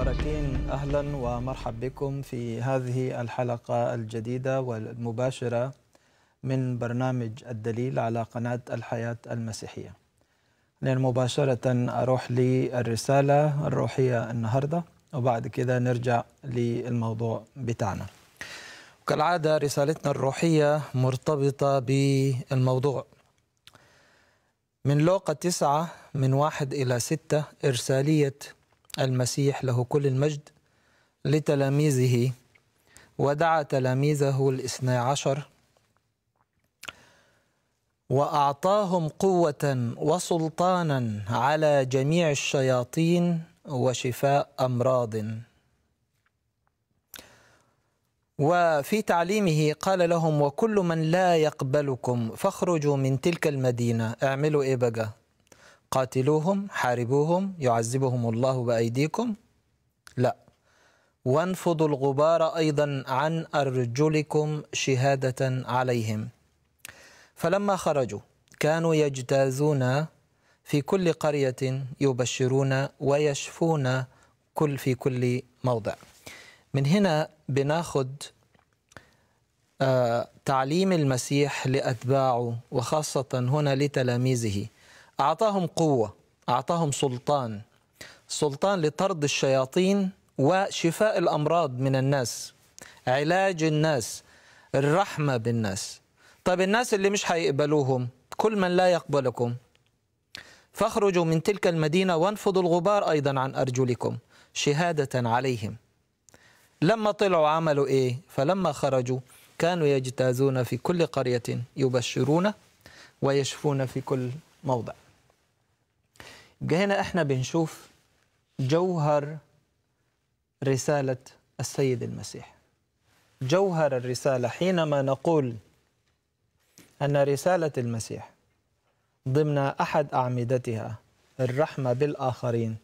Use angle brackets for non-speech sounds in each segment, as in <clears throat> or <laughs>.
مباركين اهلا ومرحب بكم في هذه الحلقه الجديده والمباشره من برنامج الدليل على قناه الحياه المسيحيه. مباشره اروح للرساله الروحيه النهارده وبعد كده نرجع للموضوع بتاعنا. كالعاده رسالتنا الروحيه مرتبطه بالموضوع من لوقا تسعة من واحد إلى ستة إرسالية المسيح له كل المجد لتلاميذه ودعا تلاميذه الاثنى عشر واعطاهم قوه وسلطانا على جميع الشياطين وشفاء امراض وفي تعليمه قال لهم وكل من لا يقبلكم فاخرجوا من تلك المدينه اعملوا ايه بقى قاتلوهم حاربوهم يعذبهم الله بأيديكم لا وانفضوا الغبار أيضا عن أرجلكم شهادة عليهم فلما خرجوا كانوا يجتازون في كل قرية يبشرون ويشفون كل في كل موضع من هنا بناخد آه، تعليم المسيح لأتباعه وخاصة هنا لتلاميذه أعطاهم قوة أعطاهم سلطان سلطان لطرد الشياطين وشفاء الأمراض من الناس علاج الناس الرحمة بالناس طيب الناس اللي مش هيقبلوهم كل من لا يقبلكم فاخرجوا من تلك المدينة وانفضوا الغبار أيضا عن أرجلكم شهادة عليهم لما طلعوا عملوا إيه فلما خرجوا كانوا يجتازون في كل قرية يبشرون ويشفون في كل موضع هنا احنا بنشوف جوهر رسالة السيد المسيح جوهر الرسالة حينما نقول أن رسالة المسيح ضمن أحد أعمدتها الرحمة بالآخرين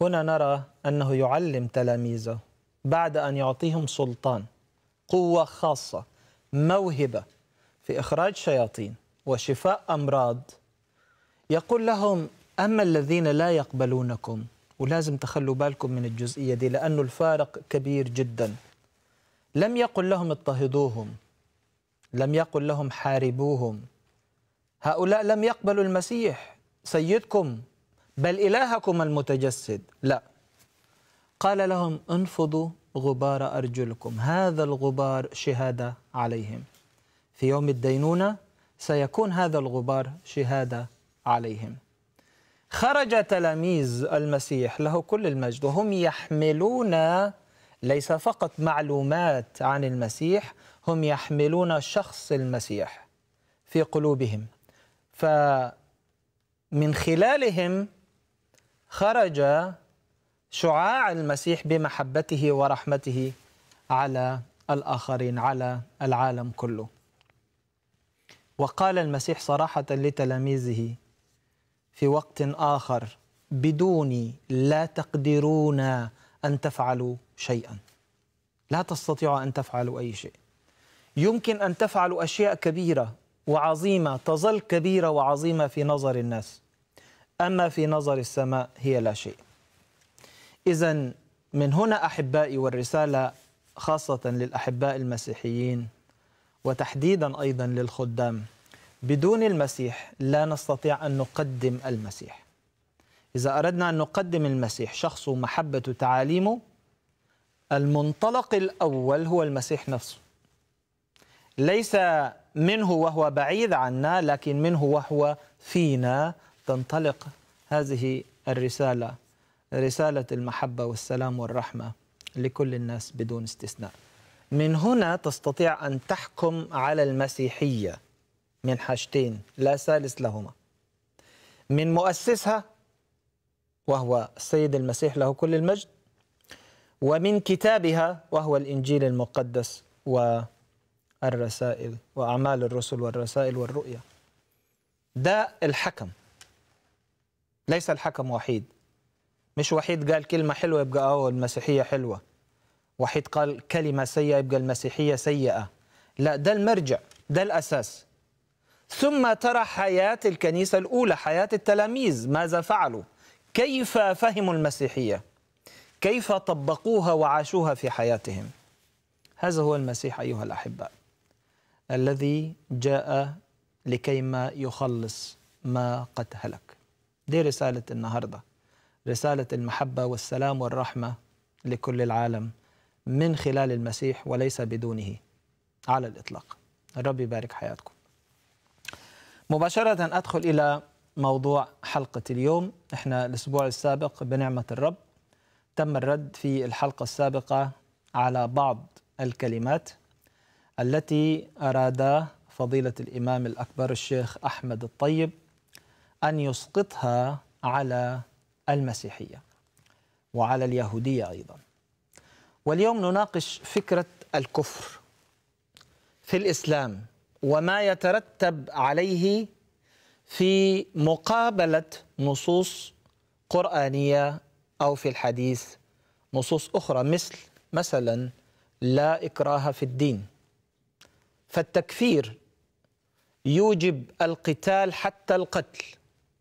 هنا نرى أنه يعلم تلاميذه بعد أن يعطيهم سلطان قوة خاصة موهبة في إخراج شياطين وشفاء أمراض يقول لهم أما الذين لا يقبلونكم ولازم تخلوا بالكم من الجزئية دي لأنه الفارق كبير جدا لم يقل لهم اضطهدوهم لم يقل لهم حاربوهم هؤلاء لم يقبلوا المسيح سيدكم بل إلهكم المتجسد لا قال لهم انفضوا غبار أرجلكم هذا الغبار شهادة عليهم في يوم الدينونة سيكون هذا الغبار شهادة عليهم خرج تلاميذ المسيح له كل المجد وهم يحملون ليس فقط معلومات عن المسيح هم يحملون شخص المسيح في قلوبهم فمن خلالهم خرج شعاع المسيح بمحبته ورحمته على الآخرين على العالم كله وقال المسيح صراحة لتلاميذه في وقت آخر بدوني لا تقدرون أن تفعلوا شيئا لا تستطيعوا أن تفعلوا أي شيء يمكن أن تفعلوا أشياء كبيرة وعظيمة تظل كبيرة وعظيمة في نظر الناس أما في نظر السماء هي لا شيء إذا من هنا أحبائي والرسالة خاصة للأحباء المسيحيين وتحديدا أيضا للخدام بدون المسيح لا نستطيع أن نقدم المسيح إذا أردنا أن نقدم المسيح شخصه ومحبته وتعاليمه المنطلق الأول هو المسيح نفسه ليس منه وهو بعيد عنا لكن منه وهو فينا تنطلق هذه الرسالة رسالة المحبة والسلام والرحمة لكل الناس بدون استثناء من هنا تستطيع أن تحكم على المسيحية من حاجتين لا ثالث لهما من مؤسسها وهو السيد المسيح له كل المجد ومن كتابها وهو الإنجيل المقدس والرسائل وأعمال الرسل والرسائل والرؤيا ده الحكم ليس الحكم وحيد مش وحيد قال كلمة حلوة يبقى اه المسيحية حلوة وحيد قال كلمة سيئة يبقى المسيحية سيئة لا ده المرجع ده الأساس ثم ترى حياة الكنيسة الأولى حياة التلاميذ ماذا فعلوا كيف فهموا المسيحية كيف طبقوها وعاشوها في حياتهم هذا هو المسيح أيها الأحباء الذي جاء لكيما يخلص ما قد هلك دي رسالة النهاردة رسالة المحبة والسلام والرحمة لكل العالم من خلال المسيح وليس بدونه على الإطلاق الرب يبارك حياتكم مباشرة أدخل إلى موضوع حلقة اليوم إحنا الأسبوع السابق بنعمة الرب تم الرد في الحلقة السابقة على بعض الكلمات التي أراد فضيلة الإمام الأكبر الشيخ أحمد الطيب أن يسقطها على المسيحية وعلى اليهودية أيضا واليوم نناقش فكرة الكفر في الإسلام وما يترتب عليه في مقابله نصوص قرانيه او في الحديث نصوص اخرى مثل مثلا لا اكراه في الدين فالتكفير يوجب القتال حتى القتل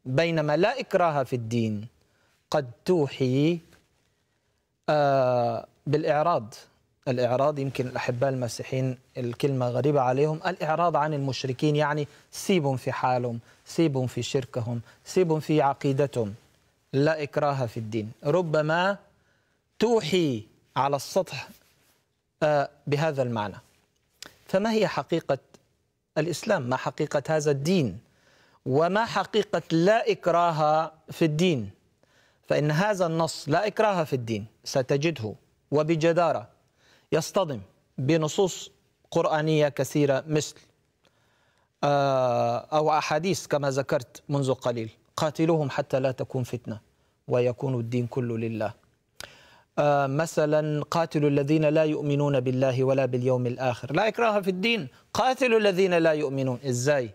بينما لا اكراه في الدين قد توحي آه بالاعراض الإعراض يمكن الأحباء المسيحيين الكلمة غريبة عليهم الإعراض عن المشركين يعني سيبهم في حالهم سيبهم في شركهم سيبهم في عقيدتهم لا إكراه في الدين ربما توحي على السطح آه، بهذا المعنى فما هي حقيقة الإسلام ما حقيقة هذا الدين وما حقيقة لا إكراه في الدين فإن هذا النص لا إكراه في الدين ستجده وبجدارة يصطدم بنصوص قرآنية كثيرة مثل آه، أو أحاديث كما ذكرت منذ قليل قاتلوهم حتى لا تكون فتنة ويكون الدين كله لله آه، مثلا قاتلوا الذين لا يؤمنون بالله ولا باليوم الآخر لا إكراه في الدين قاتلوا الذين لا يؤمنون إزاي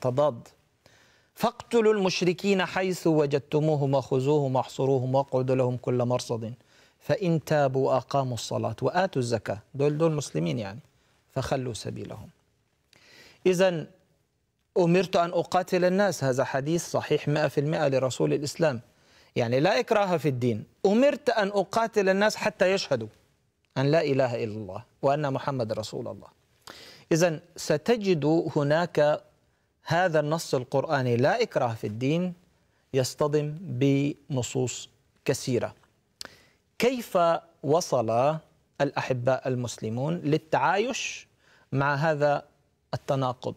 تضاد فاقتلوا المشركين حيث وجدتموهم وخذوهم واحصروهم واقعدوا لهم كل مرصد فإن تابوا أقاموا الصلاة وآتوا الزكاة دول دول مسلمين يعني فخلوا سبيلهم إذا أمرت أن أقاتل الناس هذا حديث صحيح 100% لرسول الإسلام يعني لا إكراه في الدين أمرت أن أقاتل الناس حتى يشهدوا أن لا إله إلا الله وأن محمد رسول الله إذا ستجد هناك هذا النص القرآني لا إكراه في الدين يصطدم بنصوص كثيره كيف وصل الأحباء المسلمون للتعايش مع هذا التناقض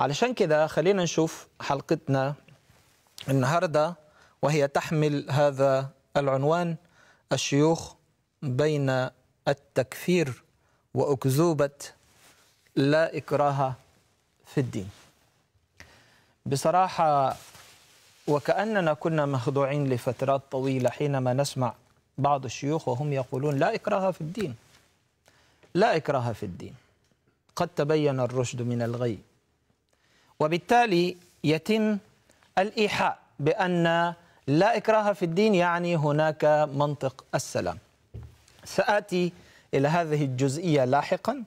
علشان كده خلينا نشوف حلقتنا النهاردة وهي تحمل هذا العنوان الشيوخ بين التكفير وأكذوبة لا إكراه في الدين بصراحة وكأننا كنا مخدوعين لفترات طويلة حينما نسمع بعض الشيوخ وهم يقولون لا إكراه في الدين لا إكراه في الدين قد تبين الرشد من الغي وبالتالي يتم الإيحاء بأن لا إكراه في الدين يعني هناك منطق السلام سآتي إلى هذه الجزئية لاحقا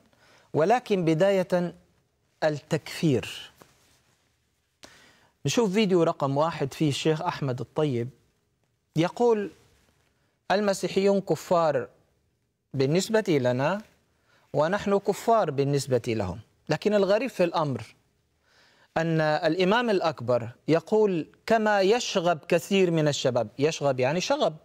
ولكن بداية التكفير نشوف فيديو رقم واحد فيه الشيخ أحمد الطيب يقول المسيحيون كفار بالنسبة لنا ونحن كفار بالنسبة لهم لكن الغريب في الأمر أن الإمام الأكبر يقول كما يشغب كثير من الشباب يشغب يعني شغب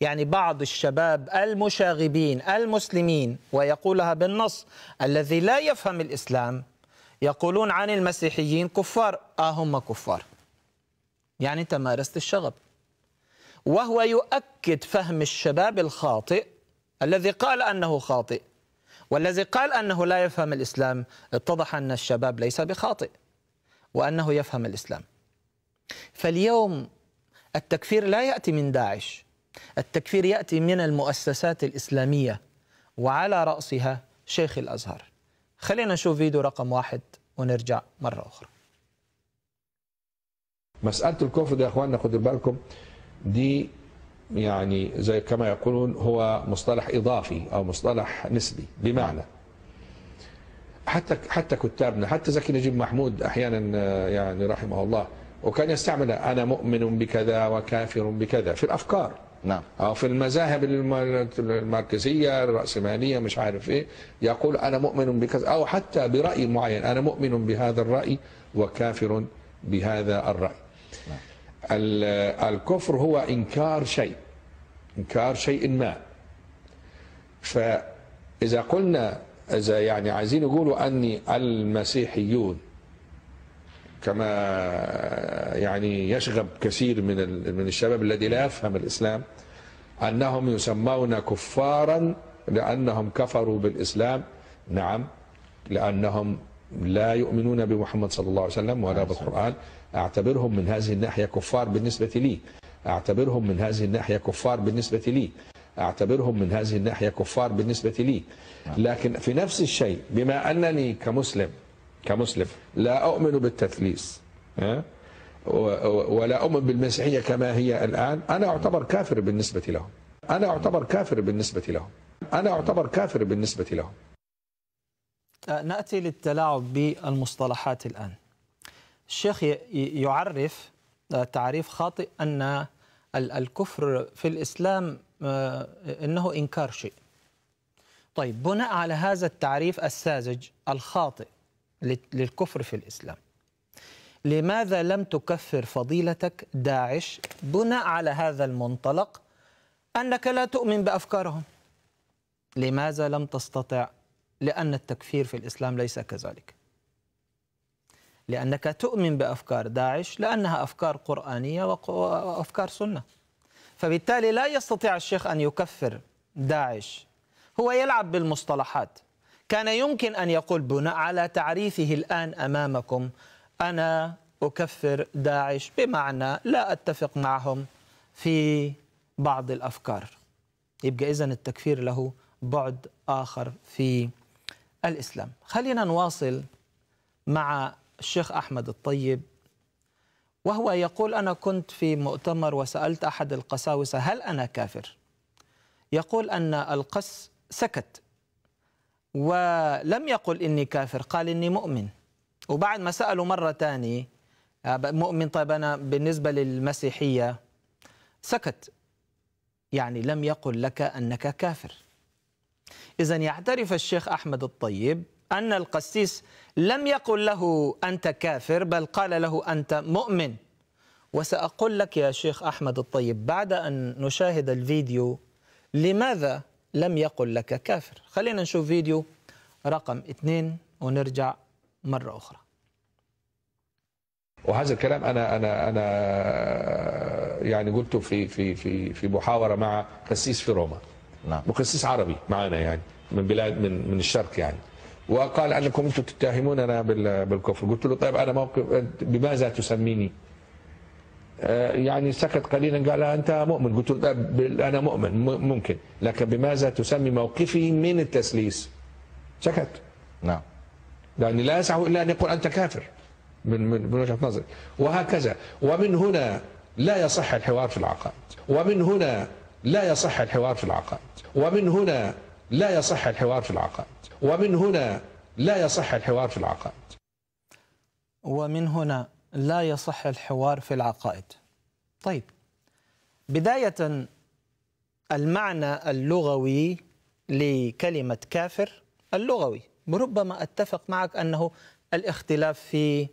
يعني بعض الشباب المشاغبين المسلمين ويقولها بالنص الذي لا يفهم الإسلام يقولون عن المسيحيين كفار آه هم كفار يعني تمارست الشغب وهو يؤكد فهم الشباب الخاطئ الذي قال أنه خاطئ والذي قال أنه لا يفهم الإسلام اتضح أن الشباب ليس بخاطئ وأنه يفهم الإسلام فاليوم التكفير لا يأتي من داعش التكفير يأتي من المؤسسات الإسلامية وعلى رأسها شيخ الأزهر خلينا نشوف فيديو رقم واحد ونرجع مرة أخرى مسألة الكفر دي يا أخواننا خدوا بالكم دي يعني زي كما يقولون هو مصطلح إضافي أو مصطلح نسبي بمعنى حتى حتى كتابنا حتى زكي نجيب محمود أحيانا يعني رحمه الله وكان يستعمل أنا مؤمن بكذا وكافر بكذا في الأفكار نعم أو في المذاهب المركزية الرأسمالية مش عارف إيه يقول أنا مؤمن بكذا أو حتى برأي معين أنا مؤمن بهذا الرأي وكافر بهذا الرأي نعم. الكفر هو إنكار شيء إنكار شيء ما فإذا قلنا إذا يعني عايزين يقولوا أني المسيحيون كما يعني يشغب كثير من من الشباب الذي لا يفهم الاسلام انهم يسمون كفارا لانهم كفروا بالاسلام نعم لانهم لا يؤمنون بمحمد صلى الله عليه وسلم ولا نعم، بالقران اعتبرهم من هذه الناحيه كفار بالنسبه لي اعتبرهم من هذه الناحيه كفار بالنسبه لي اعتبرهم من هذه الناحيه كفار بالنسبه لي نعم. لكن في نفس الشيء بما انني كمسلم كمسلم لا أؤمن بالتثليث ولا أؤمن بالمسيحية كما هي الآن أنا أعتبر كافر بالنسبة لهم أنا أعتبر كافر بالنسبة لهم أنا أعتبر كافر بالنسبة لهم أه، نأتي للتلاعب بالمصطلحات الآن الشيخ يعرف أه، تعريف خاطئ أن الكفر في الإسلام أه، أنه إنكار شيء طيب بناء على هذا التعريف الساذج الخاطئ للكفر في الإسلام لماذا لم تكفر فضيلتك داعش بناء على هذا المنطلق أنك لا تؤمن بأفكارهم لماذا لم تستطع لأن التكفير في الإسلام ليس كذلك لأنك تؤمن بأفكار داعش لأنها أفكار قرآنية وأفكار سنة فبالتالي لا يستطيع الشيخ أن يكفر داعش هو يلعب بالمصطلحات كان يمكن أن يقول بناء على تعريفه الآن أمامكم أنا أكفر داعش بمعنى لا أتفق معهم في بعض الأفكار يبقى إذن التكفير له بعد آخر في الإسلام خلينا نواصل مع الشيخ أحمد الطيب وهو يقول أنا كنت في مؤتمر وسألت أحد القساوسة هل أنا كافر؟ يقول أن القس سكت ولم يقل إني كافر قال إني مؤمن وبعد ما سأله مرة ثانيه آه، مؤمن طيب أنا بالنسبة للمسيحية سكت يعني لم يقل لك أنك كافر إذا يعترف الشيخ أحمد الطيب أن القسيس لم يقل له أنت كافر بل قال له أنت مؤمن وسأقول لك يا شيخ أحمد الطيب بعد أن نشاهد الفيديو لماذا لم يقل لك كافر خلينا نشوف فيديو رقم اثنين ونرجع مرة أخرى وهذا الكلام انا انا انا يعني قلته في في في في محاوره مع قسيس في روما نعم وقسيس عربي معانا يعني من بلاد من من الشرق يعني وقال انكم انتم تتهموننا بالكفر قلت له طيب انا موقف بماذا تسميني؟ آه، يعني سكت قليلا قال أنت مؤمن قلت له أنا مؤمن ممكن لكن بماذا تسمي موقفي من التسليس سكت نعم يعني لا يسعه إلا أن يقول أنت كافر من, من, من وجهة نظري وهكذا ومن هنا لا يصح الحوار في العقائد ومن هنا لا يصح الحوار في العقائد ومن هنا لا يصح الحوار في العقائد ومن هنا لا يصح الحوار في العقائد ومن هنا لا يصح الحوار في العقائد طيب بداية المعنى اللغوي لكلمة كافر اللغوي ربما أتفق معك أنه الاختلاف في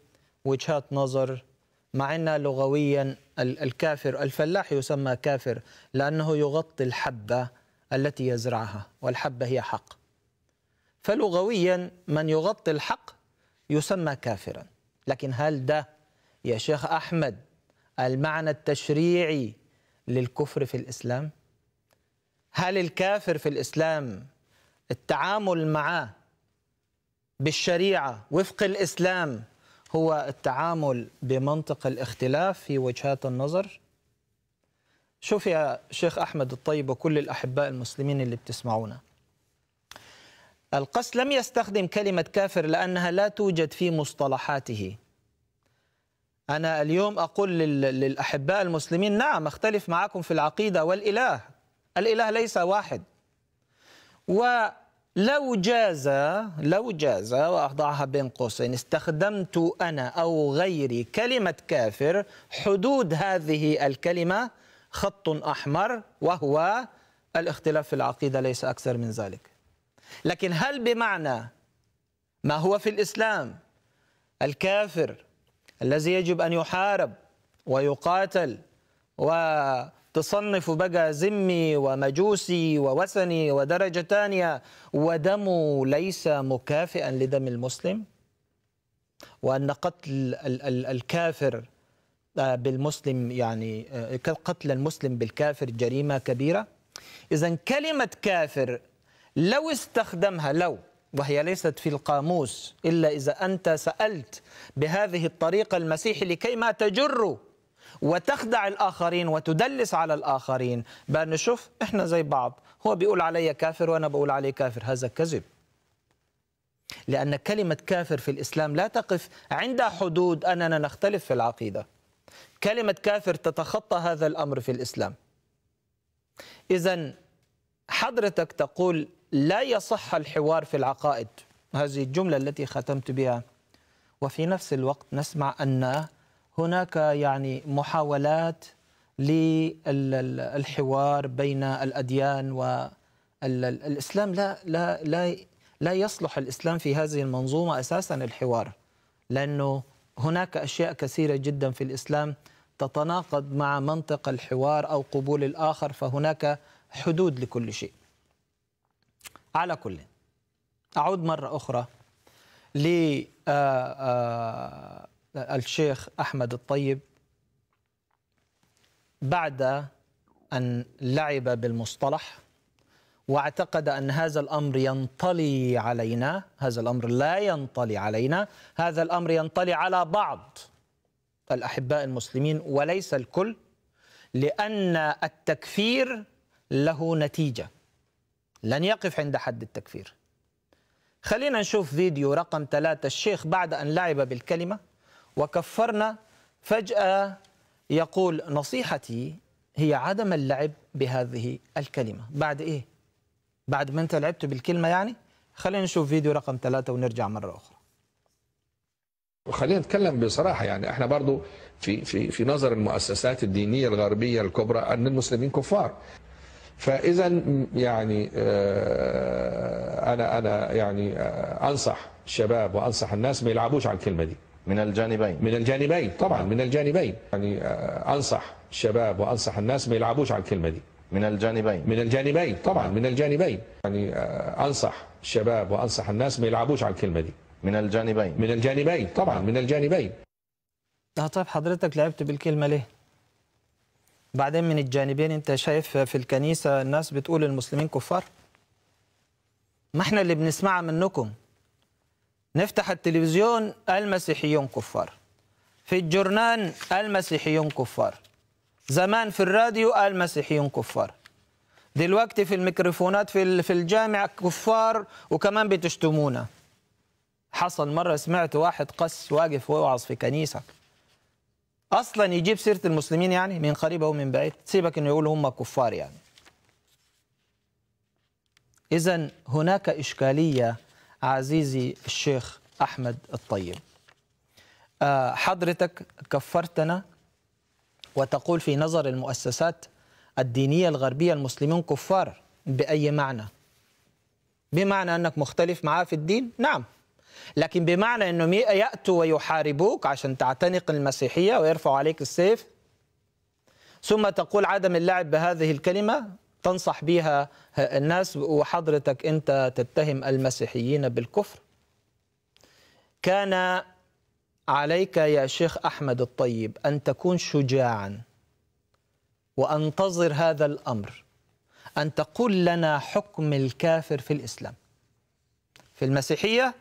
وجهات نظر مع أن لغويا الكافر الفلاح يسمى كافر لأنه يغطي الحبة التي يزرعها والحبة هي حق فلغويا من يغطي الحق يسمى كافرا لكن هل ده يا شيخ أحمد المعنى التشريعي للكفر في الإسلام؟ هل الكافر في الإسلام التعامل معه بالشريعة وفق الإسلام هو التعامل بمنطق الاختلاف في وجهات النظر؟ شوف يا شيخ أحمد الطيب وكل الأحباء المسلمين اللي بتسمعونا القس لم يستخدم كلمة كافر لأنها لا توجد في مصطلحاته أنا اليوم أقول للأحباء المسلمين نعم أختلف معكم في العقيدة والإله الإله ليس واحد ولو جاز لو جاز وأضعها بين قوسين استخدمت أنا أو غيري كلمة كافر حدود هذه الكلمة خط أحمر وهو الاختلاف في العقيدة ليس أكثر من ذلك لكن هل بمعنى ما هو في الإسلام الكافر الذي يجب أن يحارب ويقاتل وتصنف بقى ذمي ومجوسي ووثني ودرجة ثانية ودمه ليس مكافئا لدم المسلم وأن قتل الكافر آه، بالمسلم يعني آه، قتل المسلم بالكافر جريمة كبيرة إذا كلمة كافر لو استخدمها لو وهي ليست في القاموس إلا إذا أنت سألت بهذه الطريقة المسيح لكي ما تجر وتخدع الآخرين وتدلس على الآخرين بان نشوف إحنا زي بعض هو بيقول علي كافر وأنا بقول عليه كافر هذا كذب لأن كلمة كافر في الإسلام لا تقف عند حدود أننا نختلف في العقيدة كلمة كافر تتخطى هذا الأمر في الإسلام إذا حضرتك تقول لا يصح الحوار في العقائد هذه الجملة التي ختمت بها وفي نفس الوقت نسمع أن هناك يعني محاولات للحوار بين الأديان والإسلام لا لا لا لا يصلح الإسلام في هذه المنظومة أساسا الحوار لأنه هناك أشياء كثيرة جدا في الإسلام تتناقض مع منطق الحوار أو قبول الآخر فهناك حدود لكل شيء على كل أعود مرة أخرى ل آه، آه، الشيخ أحمد الطيب بعد أن لعب بالمصطلح واعتقد أن هذا الأمر ينطلي علينا هذا الأمر لا ينطلي علينا هذا الأمر ينطلي على بعض الأحباء المسلمين وليس الكل لأن التكفير له نتيجة لن يقف عند حد التكفير خلينا نشوف فيديو رقم ثلاثة الشيخ بعد أن لعب بالكلمة وكفرنا فجأة يقول نصيحتي هي عدم اللعب بهذه الكلمة بعد إيه؟ بعد ما أنت لعبت بالكلمة يعني؟ خلينا نشوف فيديو رقم ثلاثة ونرجع مرة أخرى وخلينا نتكلم بصراحة يعني احنا برضو في في في نظر المؤسسات الدينية الغربية الكبرى أن المسلمين كفار فاذا يعني آه، انا انا يعني آه، انصح الشباب وانصح الناس ما يلعبوش على الكلمه دي من الجانبين من الجانبين طبعا من الجانبين يعني آه، انصح الشباب وانصح الناس ما يلعبوش على الكلمه دي من الجانبين من الجانبين طبعا من الجانبين يعني انصح الشباب وانصح الناس ما يلعبوش على الكلمه دي من الجانبين من الجانبين طبعا من الجانبين طيب حضرتك لعبت بالكلمه ليه بعدين من الجانبين انت شايف في الكنيسه الناس بتقول المسلمين كفار ما احنا اللي بنسمعها منكم نفتح التلفزيون المسيحيون كفار في الجرنان المسيحيون كفار زمان في الراديو المسيحيون كفار دلوقتي في الميكروفونات في في الجامع كفار وكمان بتشتمونا حصل مره سمعت واحد قس واقف ويوعظ في كنيسه اصلا يجيب سيره المسلمين يعني من قريب او من بعيد سيبك انه يقول هم كفار يعني اذا هناك اشكاليه عزيزي الشيخ احمد الطيب آه، حضرتك كفرتنا وتقول في نظر المؤسسات الدينيه الغربيه المسلمين كفار باي معنى بمعنى انك مختلف معاه في الدين نعم لكن بمعنى أنهم يأتوا ويحاربوك عشان تعتنق المسيحية ويرفعوا عليك السيف ثم تقول عدم اللعب بهذه الكلمة تنصح بها الناس وحضرتك أنت تتهم المسيحيين بالكفر كان عليك يا شيخ أحمد الطيب أن تكون شجاعا وأنتظر هذا الأمر أن تقول لنا حكم الكافر في الإسلام في المسيحية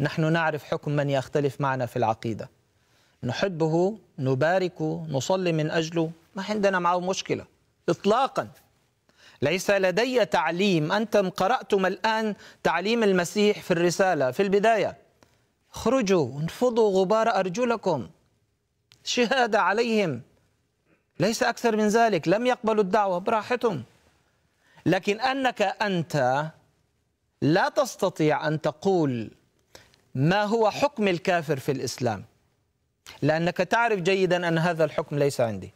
نحن نعرف حكم من يختلف معنا في العقيدة نحبه نبارك نصلي من أجله ما عندنا معه مشكلة إطلاقا ليس لدي تعليم أنتم قرأتم الآن تعليم المسيح في الرسالة في البداية خرجوا انفضوا غبار أرجلكم شهادة عليهم ليس أكثر من ذلك لم يقبلوا الدعوة براحتهم لكن أنك أنت لا تستطيع أن تقول ما هو حكم الكافر في الإسلام لأنك تعرف جيدا أن هذا الحكم ليس عندي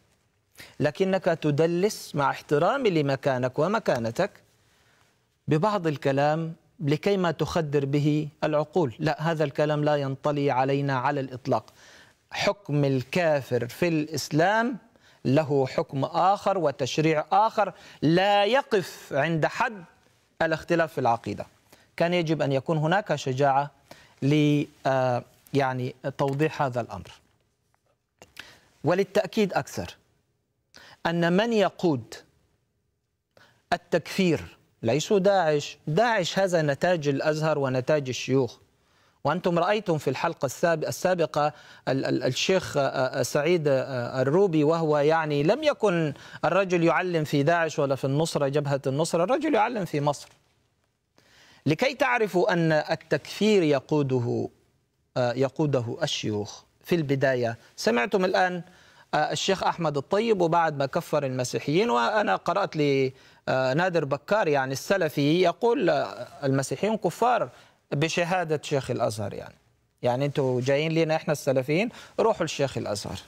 لكنك تدلس مع احترامي لمكانك ومكانتك ببعض الكلام لكيما تخدر به العقول لا هذا الكلام لا ينطلي علينا على الإطلاق حكم الكافر في الإسلام له حكم آخر وتشريع آخر لا يقف عند حد الاختلاف في العقيدة كان يجب أن يكون هناك شجاعة ل آه، يعني توضيح هذا الامر. وللتاكيد اكثر ان من يقود التكفير ليسوا داعش، داعش هذا نتاج الازهر ونتاج الشيوخ. وانتم رايتم في الحلقه السابقه الشيخ آه، آه، سعيد الروبي وهو يعني لم يكن الرجل يعلم في داعش ولا في النصره جبهه النصره، الرجل يعلم في مصر. لكي تعرفوا أن التكفير يقوده آه، يقوده الشيوخ في البداية سمعتم الآن آه، الشيخ أحمد الطيب وبعد ما كفر المسيحيين وأنا قرأت لنادر آه، بكار يعني السلفي يقول المسيحيين كفار بشهادة شيخ الأزهر يعني يعني أنتوا جايين لنا إحنا السلفيين روحوا للشيخ الأزهر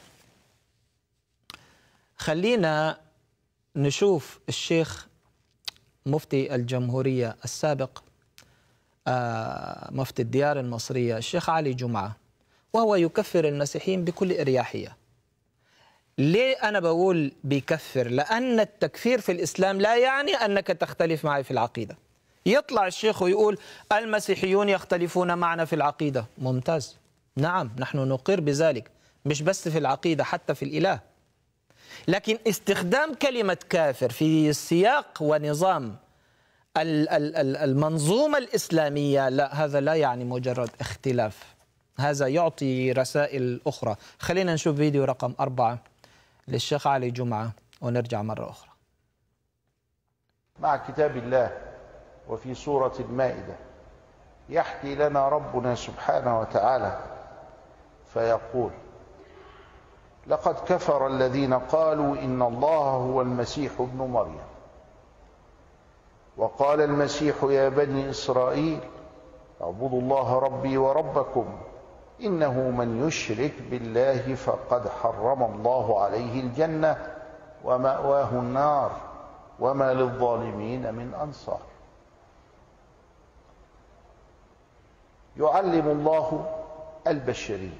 خلينا نشوف الشيخ مفتي الجمهورية السابق آه، مفتي الديار المصرية الشيخ علي جمعة وهو يكفر المسيحيين بكل إريحية ليه أنا بقول بيكفر لأن التكفير في الإسلام لا يعني أنك تختلف معي في العقيدة يطلع الشيخ ويقول المسيحيون يختلفون معنا في العقيدة ممتاز نعم نحن نقر بذلك مش بس في العقيدة حتى في الإله لكن استخدام كلمة كافر في سياق ونظام المنظومة الإسلامية لا هذا لا يعني مجرد اختلاف هذا يعطي رسائل أخرى خلينا نشوف فيديو رقم أربعة للشيخ علي جمعة ونرجع مرة أخرى مع كتاب الله وفي سورة المائدة يحكي لنا ربنا سبحانه وتعالى فيقول لقد كفر الذين قالوا إن الله هو المسيح ابن مريم وقال المسيح يا بني إسرائيل اعبدوا الله ربي وربكم إنه من يشرك بالله فقد حرم الله عليه الجنة ومأواه النار وما للظالمين من أنصار يعلم الله البشرين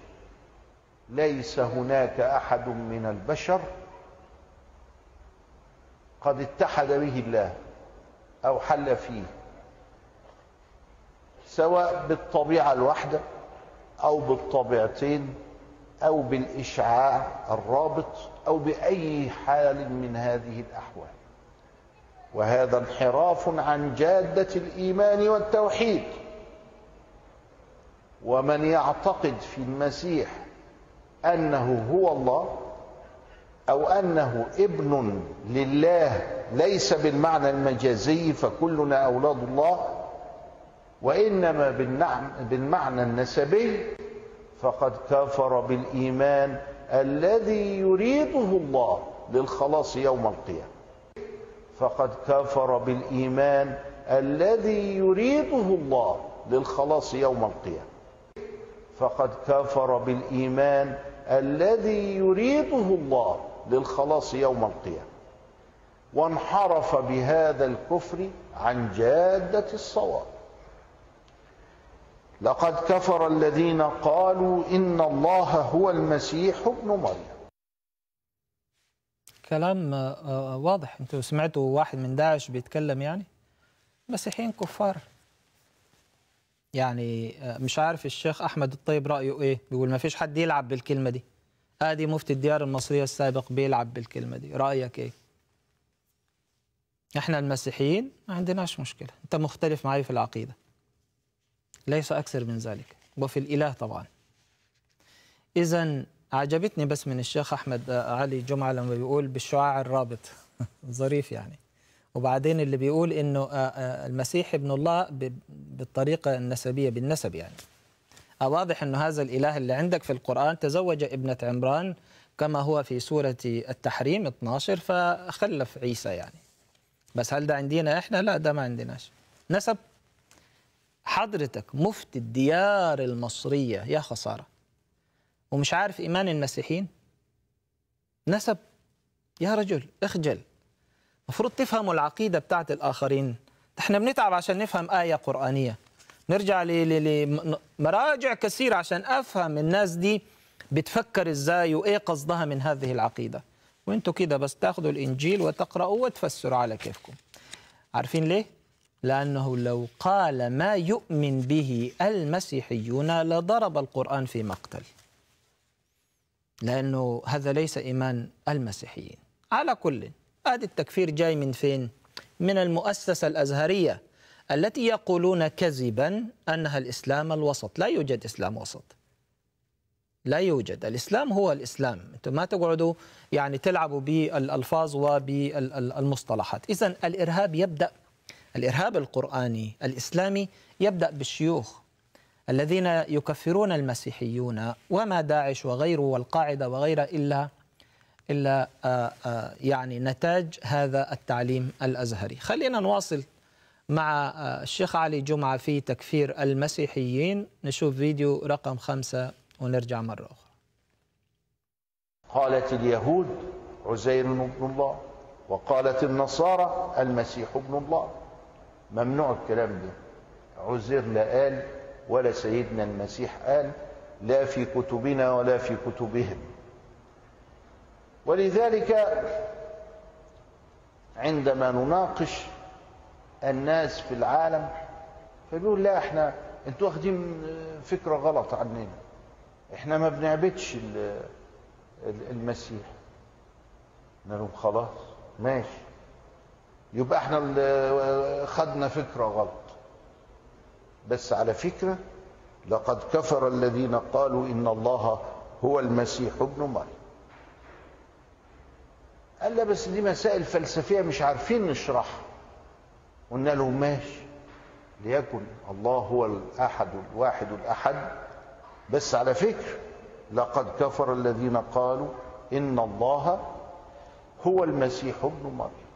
ليس هناك أحد من البشر قد اتحد به الله أو حل فيه سواء بالطبيعة الواحدة أو بالطبيعتين أو بالإشعاع الرابط أو بأي حال من هذه الأحوال وهذا انحراف عن جادة الإيمان والتوحيد ومن يعتقد في المسيح أنه هو الله أو أنه ابن لله ليس بالمعنى المجازي فكلنا أولاد الله وإنما بالمعنى النسبي فقد كفر بالإيمان الذي يريده الله للخلاص يوم القيامة فقد كفر بالإيمان الذي يريده الله للخلاص يوم القيامة فقد كفر بالإيمان الذي يريده الله للخلاص يوم القيامة وانحرف بهذا الكفر عن جادة الصواب لقد كفر الذين قالوا إن الله هو المسيح ابن مريم كلام آه، آه، واضح انتوا سمعتوا واحد من داعش بيتكلم يعني مسيحيين كفار يعني آه، مش عارف الشيخ احمد الطيب رايه ايه بيقول ما فيش حد يلعب بالكلمه دي ادي مفتي الديار المصريه السابق بيلعب بالكلمه دي رايك ايه احنا المسيحيين ما عندناش مشكله انت مختلف معي في العقيده ليس اكثر من ذلك وفي الاله طبعا اذا عجبتني بس من الشيخ احمد علي جمعه لما بيقول بالشعاع الرابط <laughs> ظريف يعني وبعدين اللي بيقول انه آه، آه، المسيح ابن الله بالطريقه النسبيه بالنسب يعني واضح أن هذا الإله اللي عندك في القرآن تزوج ابنة عمران كما هو في سورة التحريم 12 فخلف عيسى يعني بس هل ده عندنا إحنا؟ لا ده ما عندناش نسب حضرتك مفتي الديار المصرية يا خسارة ومش عارف إيمان المسيحيين نسب يا رجل اخجل المفروض تفهموا العقيدة بتاعت الآخرين احنا بنتعب عشان نفهم آية قرآنية نرجع لمراجع كثيرة عشان أفهم الناس دي بتفكر إزاي وإيه قصدها من هذه العقيدة وانتوا كده بس تاخذوا الإنجيل وتقرأوا وتفسروا على كيفكم عارفين ليه؟ لأنه لو قال ما يؤمن به المسيحيون لضرب القرآن في مقتل لأنه هذا ليس إيمان المسيحيين على كل هذا التكفير جاي من فين؟ من المؤسسة الأزهرية التي يقولون كذبا انها الاسلام الوسط، لا يوجد اسلام وسط. لا يوجد، الاسلام هو الاسلام، انتم ما تقعدوا يعني تلعبوا بالالفاظ وبالمصطلحات، اذا الارهاب يبدا الارهاب القراني الاسلامي يبدا بالشيوخ الذين يكفرون المسيحيون وما داعش وغيره والقاعده وغيره الا الا آه، آه، يعني نتاج هذا التعليم الازهري، خلينا نواصل مع آه، الشيخ علي جمعة في تكفير المسيحيين نشوف فيديو رقم خمسة ونرجع مرة أخرى قالت اليهود عزير ابن الله وقالت النصارى المسيح ابن الله ممنوع الكلام ده عزير لا قال ولا سيدنا المسيح قال لا في كتبنا ولا في كتبهم ولذلك عندما نناقش الناس في العالم فبيقول لا احنا انتوا واخدين فكره غلط عننا احنا ما بنعبدش المسيح قلنا لهم خلاص ماشي يبقى احنا اللي خدنا فكره غلط بس على فكره لقد كفر الذين قالوا ان الله هو المسيح ابن مريم قال لا بس دي مسائل فلسفيه مش عارفين نشرحها قلنا له ماشي ليكن الله هو الأحد الواحد الأحد بس على فكر لقد كفر الذين قالوا إن الله هو المسيح ابن مريم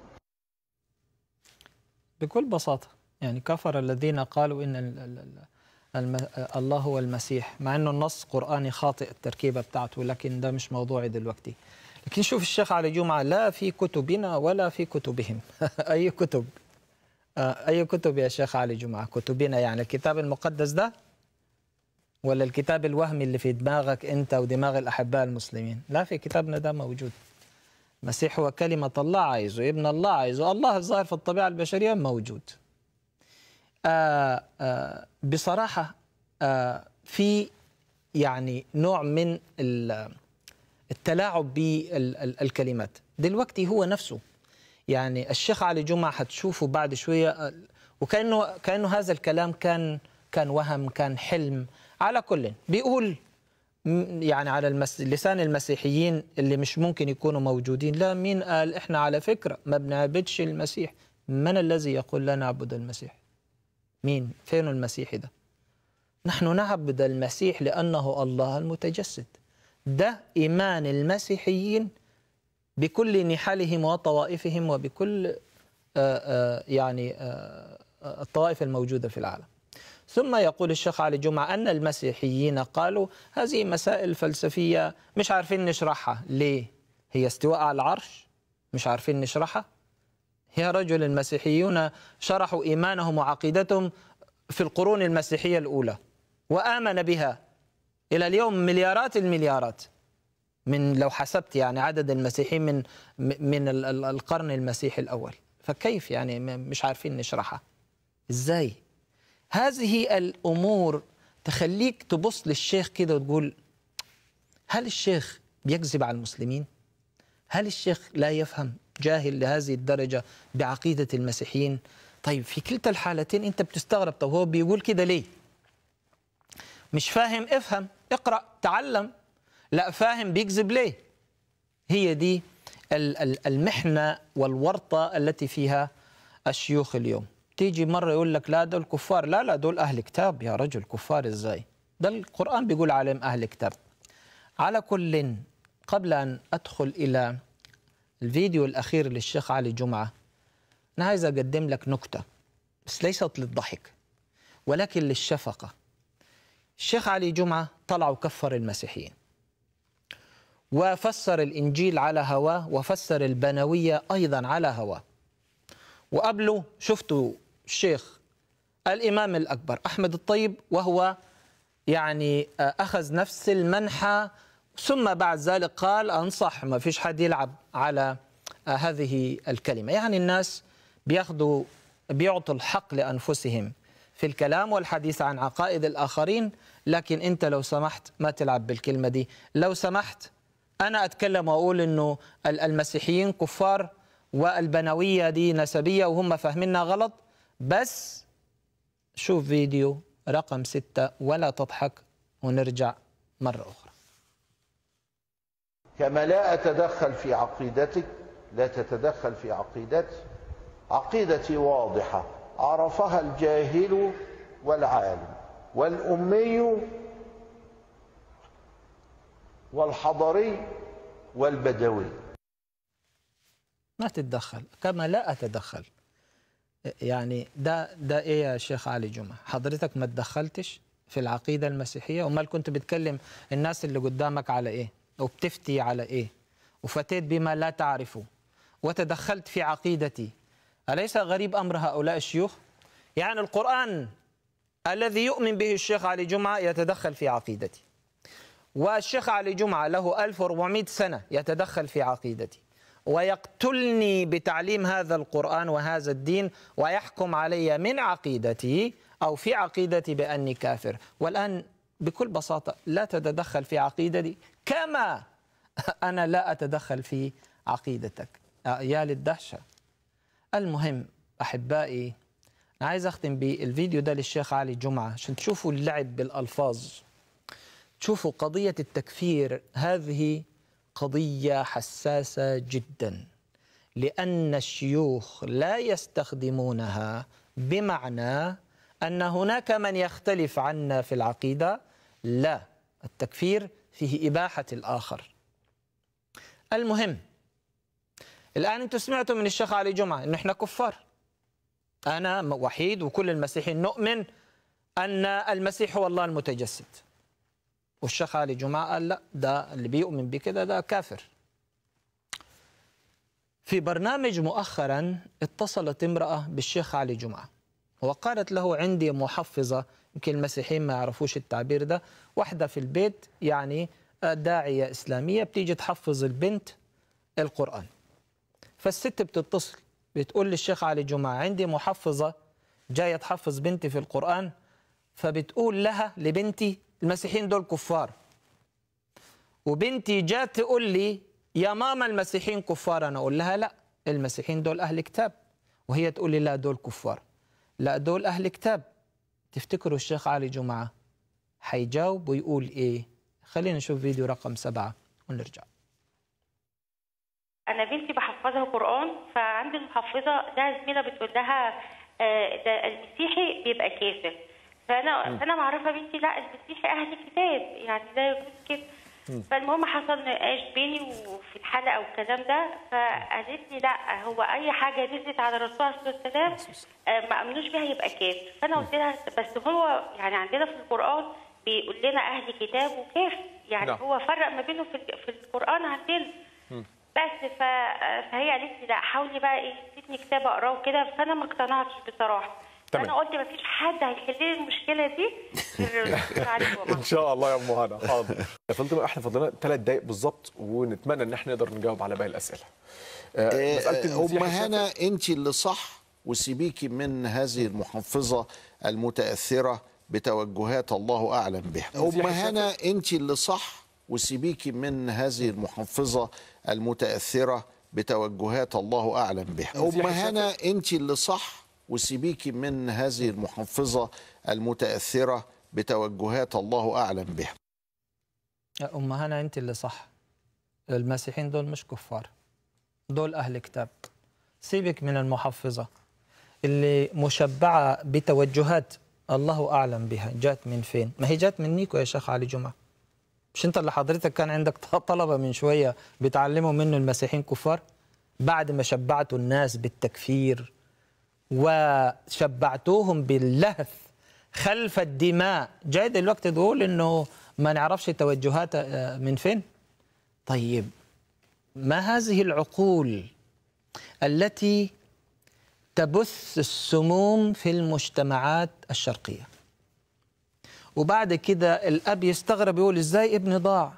بكل بساطة يعني كفر الذين قالوا إن الـ الله هو المسيح مع أنه النص قرآني خاطئ التركيبة بتاعته لكن ده مش موضوعي دلوقتي لكن شوف الشيخ علي جمعة لا في كتبنا ولا في كتبهم <laughs> أي كتب آه، أي كتب يا شيخ علي جمعة كتبنا يعني الكتاب المقدس ده ولا الكتاب الوهمي اللي في دماغك أنت ودماغ الأحباء المسلمين لا في كتابنا ده موجود مسيح هو كلمة الله عايزه ابن الله عايزه الله الظاهر في الطبيعة البشرية موجود آآ آه، آآ آه، بصراحة آآ في يعني نوع من التلاعب بالكلمات دلوقتي هو نفسه يعني الشيخ علي جمعة حتشوفه بعد شوية أه، وكأنه كأنه هذا الكلام كان كان وهم كان حلم على كل بيقول يعني على المس... لسان المسيحيين اللي مش ممكن يكونوا موجودين لا مين قال احنا على فكرة ما بنعبدش المسيح من الذي يقول لا نعبد المسيح مين فين المسيحي ده نحن نعبد المسيح لأنه الله المتجسد ده إيمان المسيحيين بكل نحالهم وطوائفهم وبكل آه، آه، يعني آه، الطوائف الموجودة في العالم ثم يقول الشيخ علي جمعة أن المسيحيين قالوا هذه مسائل فلسفية مش عارفين نشرحها ليه هي استواء على العرش مش عارفين نشرحها يا رجل المسيحيون شرحوا إيمانهم وعقيدتهم في القرون المسيحية الأولى وآمن بها إلى اليوم مليارات المليارات من لو حسبت يعني عدد المسيحيين من من القرن المسيحي الاول فكيف يعني مش عارفين نشرحها ازاي هذه الامور تخليك تبص للشيخ كده وتقول هل الشيخ بيكذب على المسلمين هل الشيخ لا يفهم جاهل لهذه الدرجه بعقيده المسيحيين طيب في كلتا الحالتين انت بتستغرب طب هو بيقول كده ليه مش فاهم افهم اقرا تعلم لا فاهم بيكذب ليه هي دي المحنة والورطة التي فيها الشيوخ اليوم تيجي مرة يقول لك لا دول كفار لا لا دول أهل كتاب يا رجل كفار إزاي ده القرآن بيقول عليهم أهل كتاب على كل قبل أن أدخل إلى الفيديو الأخير للشيخ علي جمعة أنا عايز أقدم لك نكتة بس ليست للضحك ولكن للشفقة الشيخ علي جمعة طلع وكفر المسيحيين وفسر الإنجيل على هواه وفسر البنوية أيضا على هواه وقبله شفتوا الشيخ الإمام الأكبر أحمد الطيب وهو يعني آه، أخذ نفس المنحة ثم بعد ذلك قال أنصح ما فيش حد يلعب على آه، هذه الكلمة يعني الناس بياخدوا بيعطوا الحق لأنفسهم في الكلام والحديث عن عقائد الآخرين لكن أنت لو سمحت ما تلعب بالكلمة دي لو سمحت أنا أتكلم وأقول أنه المسيحيين كفار والبنوية دي نسبية وهم فاهمينها غلط بس شوف فيديو رقم ستة ولا تضحك ونرجع مرة أخرى كما لا أتدخل في عقيدتك لا تتدخل في عقيدتي عقيدتي واضحة عرفها الجاهل والعالم والأمي والحضري والبدوي ما تتدخل كما لا أتدخل يعني ده ده ايه يا شيخ علي جمعه حضرتك ما تدخلتش في العقيده المسيحيه وما كنت بتكلم الناس اللي قدامك على ايه وبتفتي على ايه وفتيت بما لا تعرفه وتدخلت في عقيدتي اليس غريب امر هؤلاء الشيوخ يعني القران الذي يؤمن به الشيخ علي جمعه يتدخل في عقيدتي والشيخ علي جمعة له 1400 سنة يتدخل في عقيدتي ويقتلني بتعليم هذا القرآن وهذا الدين ويحكم علي من عقيدتي أو في عقيدتي بأني كافر والآن بكل بساطة لا تتدخل في عقيدتي كما <laughs> أنا لا أتدخل في عقيدتك آه، يا للدهشة المهم أحبائي عايز أختم بالفيديو ده للشيخ علي جمعة عشان تشوفوا اللعب بالألفاظ شوفوا قضية التكفير هذه قضية حساسة جدا لأن الشيوخ لا يستخدمونها بمعنى أن هناك من يختلف عنا في العقيدة لا التكفير فيه إباحة الآخر المهم الآن أنتم سمعتوا من الشيخ علي جمعة أنه إحنا كفار أنا وحيد وكل المسيحيين نؤمن أن المسيح هو الله المتجسد والشيخ علي جمعه قال لا ده اللي بيؤمن بكده ده كافر في برنامج مؤخرا اتصلت امرأة بالشيخ علي جمعة وقالت له عندي محفظة يمكن المسيحيين ما يعرفوش التعبير ده واحدة في البيت يعني داعية إسلامية بتيجي تحفظ البنت القرآن فالست بتتصل بتقول للشيخ علي جمعة عندي محفظة جاية تحفظ بنتي في القرآن فبتقول لها لبنتي المسيحيين دول كفار وبنتي جات تقول لي يا ماما المسيحيين كفار انا اقول لها لا المسيحيين دول اهل كتاب وهي تقول لي لا دول كفار لا دول اهل كتاب تفتكروا الشيخ علي جمعه حيجاوب ويقول ايه خلينا نشوف فيديو رقم سبعة ونرجع انا بنتي بحفظها قران فعندي محفظه ده زميله بتقول لها آه، ده المسيحي بيبقى كافر فانا فانا معرفه بنتي لا بتسيحي اهل كتاب يعني لا يجوز كده فالمهم حصل نقاش بيني وفي الحلقه والكلام ده فقالت لي لا هو اي حاجه نزلت على الرسول عليه الصلاه والسلام ما امنوش بيها يبقى كافر فانا قلت لها بس هو يعني عندنا في القران بيقول لنا اهل كتاب وكافر يعني لا. نعم. هو فرق ما بينه في, في القران عندنا بس فهي قالت لي لا حاولي بقى ايه كتاب اقراه وكده فانا ما اقتنعتش بصراحه تمام. انا قلت مفيش حد هيحل لي المشكله دي <laughs> ان شاء الله يا ام هنا حاضر يا فندم احنا فضلنا ثلاث دقائق بالظبط ونتمنى ان احنا نقدر نجاوب على باقي الاسئله أه ام آه، هنا انت اللي صح وسيبيكي من هذه المحفظه المتاثره بتوجهات الله اعلم بها ام هنا انت اللي صح وسيبيكي من هذه المحفظه المتاثره بتوجهات الله اعلم بها ام هنا انت اللي صح وسيبيكي من هذه المحفظة المتأثرة بتوجهات الله أعلم بها يا أم هنا أنت اللي صح المسيحيين دول مش كفار دول أهل كتاب سيبك من المحفظة اللي مشبعة بتوجهات الله أعلم بها جات من فين ما هي جات من نيكو يا شيخ علي جمعة مش انت اللي حضرتك كان عندك <laughs> طلبة من شوية بتعلموا منه المسيحيين كفار بعد ما شبعتوا الناس بالتكفير وشبعتوهم باللهث خلف الدماء جاي دلوقتي تقول انه ما نعرفش توجهات آه، من فين طيب ما هذه العقول التي تبث السموم في المجتمعات الشرقية وبعد كده الأب يستغرب يقول إزاي ابني ضاع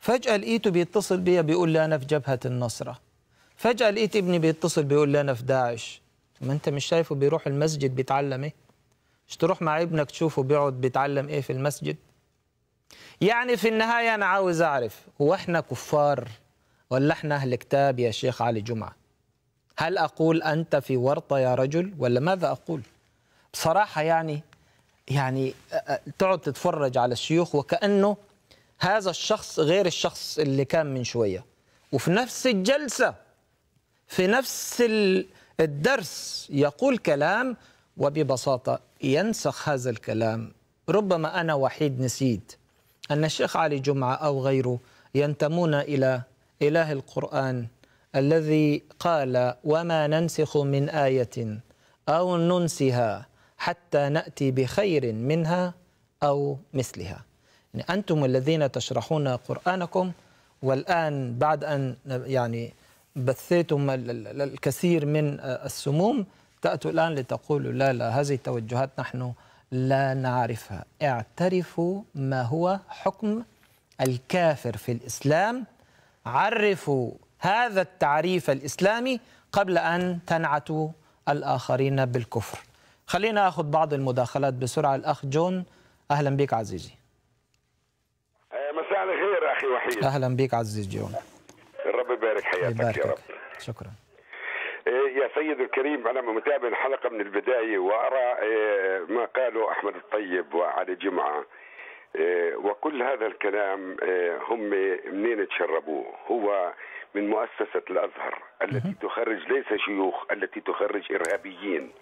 فجأة لقيته بيتصل بي بيقول لي أنا في جبهة النصرة فجأة لقيت ابني بيتصل بيقول لي أنا في داعش ما انت مش شايفه بيروح المسجد بيتعلم ايه مش تروح مع ابنك تشوفه بيقعد بيتعلم ايه في المسجد يعني في النهاية أنا عاوز أعرف هو إحنا كفار ولا إحنا أهل كتاب يا شيخ علي جمعة هل أقول أنت في ورطة يا رجل ولا ماذا أقول بصراحة يعني يعني تقعد تتفرج على الشيوخ وكأنه هذا الشخص غير الشخص اللي كان من شوية وفي نفس الجلسة في نفس ال الدرس يقول كلام وببساطة ينسخ هذا الكلام ربما أنا وحيد نسيت أن الشيخ علي جمعة أو غيره ينتمون إلى إله القرآن الذي قال وما ننسخ من آية أو ننسها حتى نأتي بخير منها أو مثلها يعني أنتم الذين تشرحون قرآنكم والآن بعد أن يعني بثيتم الكثير من آه، السموم تأتوا الآن لتقولوا لا لا هذه التوجهات نحن لا نعرفها اعترفوا ما هو حكم الكافر في الإسلام عرفوا هذا التعريف الإسلامي قبل أن تنعتوا الآخرين بالكفر خلينا أخذ بعض المداخلات بسرعة الأخ جون أهلا بك عزيزي آه، مساء الخير أخي وحيد أهلا بك عزيزي جون حياتك يا رب شكرا إيه، يا سيد الكريم أنا متابع الحلقة من البداية وأرى إيه، ما قاله أحمد الطيب وعلي جمعة إيه، وكل هذا الكلام هم منين تشربوه هو من مؤسسة الأزهر التي تخرج ليس شيوخ التي تخرج إرهابيين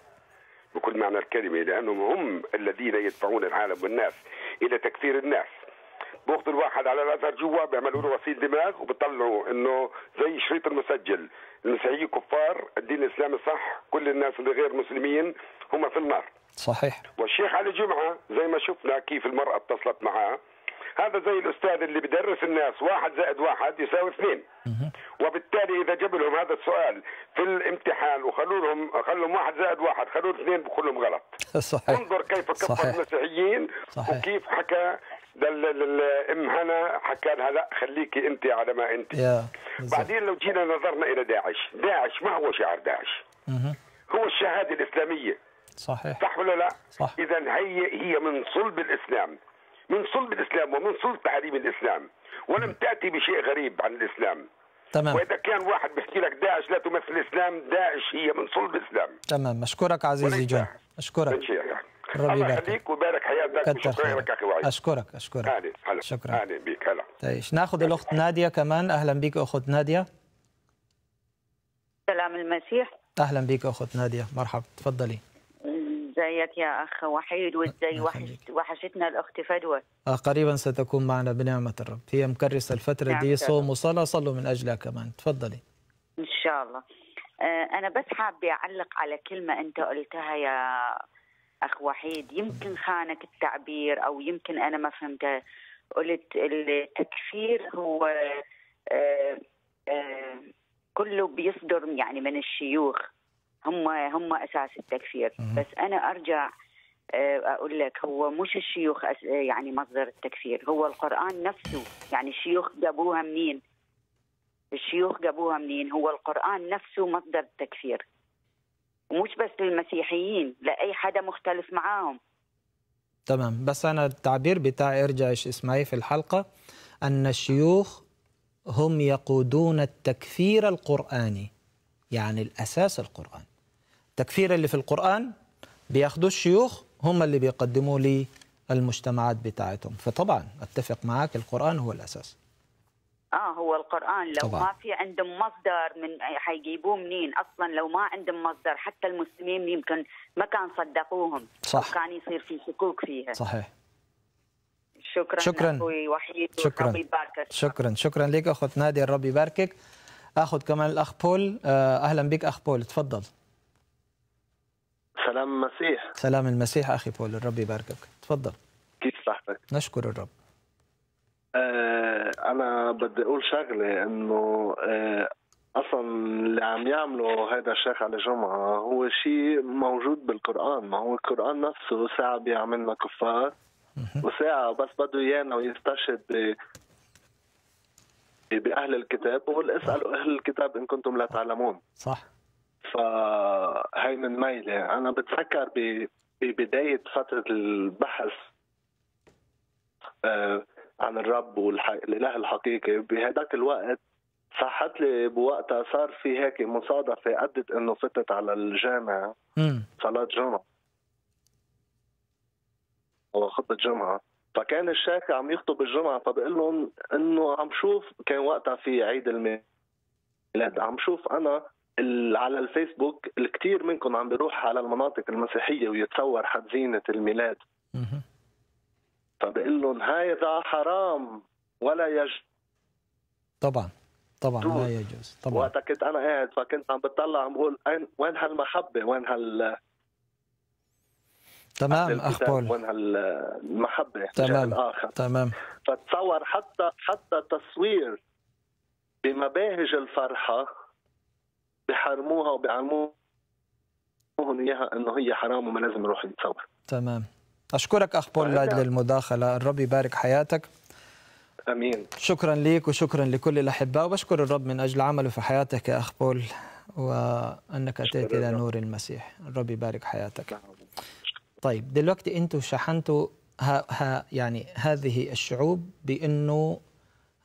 بكل معنى الكلمة لأنهم هم الذين يدفعون العالم والناس إلى تكفير الناس بياخذوا الواحد على الاثر جوا بيعملوا له غسيل دماغ وبيطلعوا انه زي شريط المسجل المسيحيين كفار الدين الاسلامي صح كل الناس اللي غير مسلمين هم في النار صحيح والشيخ علي جمعه زي ما شفنا كيف المراه اتصلت معاه هذا زي الاستاذ اللي بدرس الناس واحد زائد واحد يساوي اثنين وبالتالي اذا جاب لهم هذا السؤال في الامتحان وخلوا لهم خلوا لهم واحد زائد واحد خلوا اثنين بقول لهم غلط <laughs> صحيح انظر كيف كفر المسيحيين وكيف حكى دل ام هنا حكى لها لا خليكي انت على ما انت yeah. بعدين لو جينا نظرنا الى داعش داعش ما هو شعار داعش هو الشهاده الاسلاميه صحيح صح ولا لا صح. اذا هي هي من صلب الاسلام من صلب الاسلام ومن صلب تعليم الاسلام ولم تاتي بشيء غريب عن الاسلام تمام واذا كان واحد بيحكي لك داعش لا تمثل الاسلام داعش هي من صلب الاسلام تمام اشكرك عزيزي جون اشكرك ربي الله فيك ويبارك حياتك وشكرا لك اخي اشكرك اشكرك اهلا هلا شكرا اهلا بك هلا طيب ناخذ الاخت ناديه كمان اهلا بك اخت ناديه سلام المسيح اهلا بك اخت ناديه مرحبا تفضلي ازيك يا اخ وحيد وازاي وحشتنا الاخت فدوى آه قريبا ستكون معنا بنعمه الرب هي مكرسه الفتره نعم دي صوم وصلاه صلوا من اجلها كمان تفضلي ان شاء الله آه انا بس حابه اعلق على كلمه انت قلتها يا اخ وحيد يمكن خانك التعبير او يمكن انا ما فهمته قلت التكفير هو آه، آه، كله بيصدر يعني من الشيوخ هم هم اساس التكفير بس انا ارجع آه، اقول لك هو مش الشيوخ يعني مصدر التكفير هو القران نفسه يعني الشيوخ جابوها منين الشيوخ جابوها منين هو القران نفسه مصدر التكفير ومش بس للمسيحيين لأي حدا مختلف معاهم تمام بس أنا التعبير بتاعي ارجع اسمعي في الحلقة أن الشيوخ هم يقودون التكفير القرآني يعني الأساس القرآن التكفير اللي في القرآن بياخدوا الشيوخ هم اللي بيقدموه للمجتمعات بتاعتهم فطبعا أتفق معاك القرآن هو الأساس اه هو القران لو طبعا. ما في عندهم مصدر من حيجيبوه منين اصلا لو ما عندهم مصدر حتى المسلمين يمكن ما كان صدقوهم صح كان يصير في شكوك فيها صحيح شكرا شكرا اخوي وحيد شكرا شكرا شكرا لك اخت نادي الرب يباركك اخذ كمان الاخ بول آه، اهلا بك اخ بول تفضل سلام المسيح سلام المسيح اخي بول الرب يباركك تفضل كيف صحتك نشكر الرب آه، انا بدي اقول شغله انه آه، اصلا اللي عم يعمله هذا الشيخ على جمعه هو شيء موجود بالقران ما هو القران نفسه ساعه بيعملنا كفار وساعه بس بده ايانا ويستشهد باهل الكتاب وقول اسالوا اهل الكتاب ان كنتم لا تعلمون صح فهي من ميلة انا بتفكر ببدايه فتره البحث آه عن الرب والاله الحقيقي بهداك الوقت صحت لي بوقتها صار في هيك مصادفه ادت انه فتت على الجامع صلاه جمعه أو خطبة جمعه فكان الشيخ عم يخطب الجمعه فبقول لهم انه عم شوف كان وقتها في عيد الميلاد عم شوف انا على الفيسبوك الكثير منكم عم بيروح على المناطق المسيحيه ويتصور حد زينه الميلاد فبقول لهم هذا حرام ولا يجوز طبعا طبعا لا يجوز طبعا وقتها كنت انا قاعد فكنت عم بتطلع عم بقول وين هالمحبه وين هال تمام اخ بول وين هالمحبه تمام الآخر. تمام فتصور حتى حتى تصوير بمباهج الفرحه بحرموها وبعلموهم اياها انه هي حرام وما لازم نروح نتصور تمام أشكرك أخ بول للمداخلة الرب يبارك حياتك امين شكرا لك وشكرا لكل الاحباء وبشكر الرب من اجل عمله في حياتك يا اخ بول وانك اتيت الى نور المسيح الرب يبارك حياتك نعم. طيب دلوقتي انتم شحنتوا ها ها يعني هذه الشعوب بانه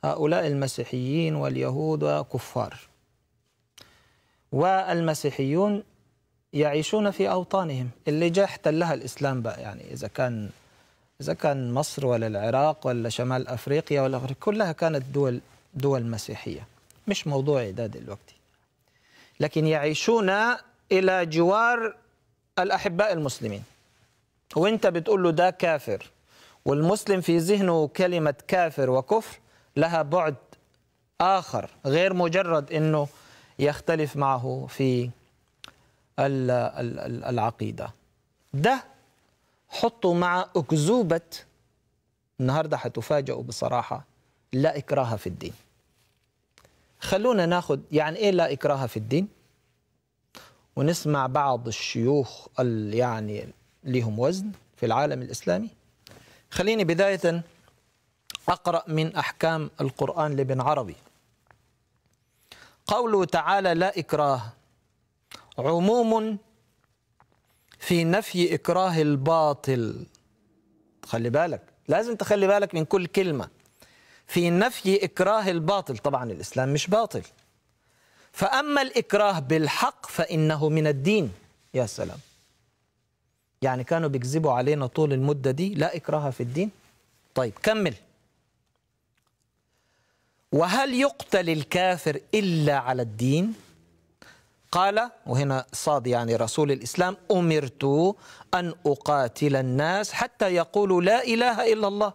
هؤلاء المسيحيين واليهود كفار والمسيحيون يعيشون في أوطانهم اللي جاء احتلها الإسلام بقى يعني إذا كان إذا كان مصر ولا العراق ولا شمال أفريقيا ولا غير كلها كانت دول دول مسيحية مش موضوعي ده دلوقتي لكن يعيشون إلى جوار الأحباء المسلمين وانت بتقول له ده كافر والمسلم في ذهنه كلمة كافر وكفر لها بعد آخر غير مجرد أنه يختلف معه في العقيدة ده حطه مع أكذوبة النهاردة حتفاجئوا بصراحة لا إكراه في الدين خلونا ناخد يعني إيه لا إكراه في الدين ونسمع بعض الشيوخ يعني لهم وزن في العالم الإسلامي خليني بداية أقرأ من أحكام القرآن لابن عربي قوله تعالى لا إكراه عموم في نفي إكراه الباطل خلي بالك لازم تخلي بالك من كل كلمة في نفي إكراه الباطل طبعا الإسلام مش باطل فأما الإكراه بالحق فإنه من الدين يا سلام يعني كانوا بيكذبوا علينا طول المدة دي لا إكراه في الدين طيب كمل وهل يقتل الكافر إلا على الدين قال وهنا صاد يعني رسول الإسلام أمرت أن أقاتل الناس حتى يقولوا لا إله إلا الله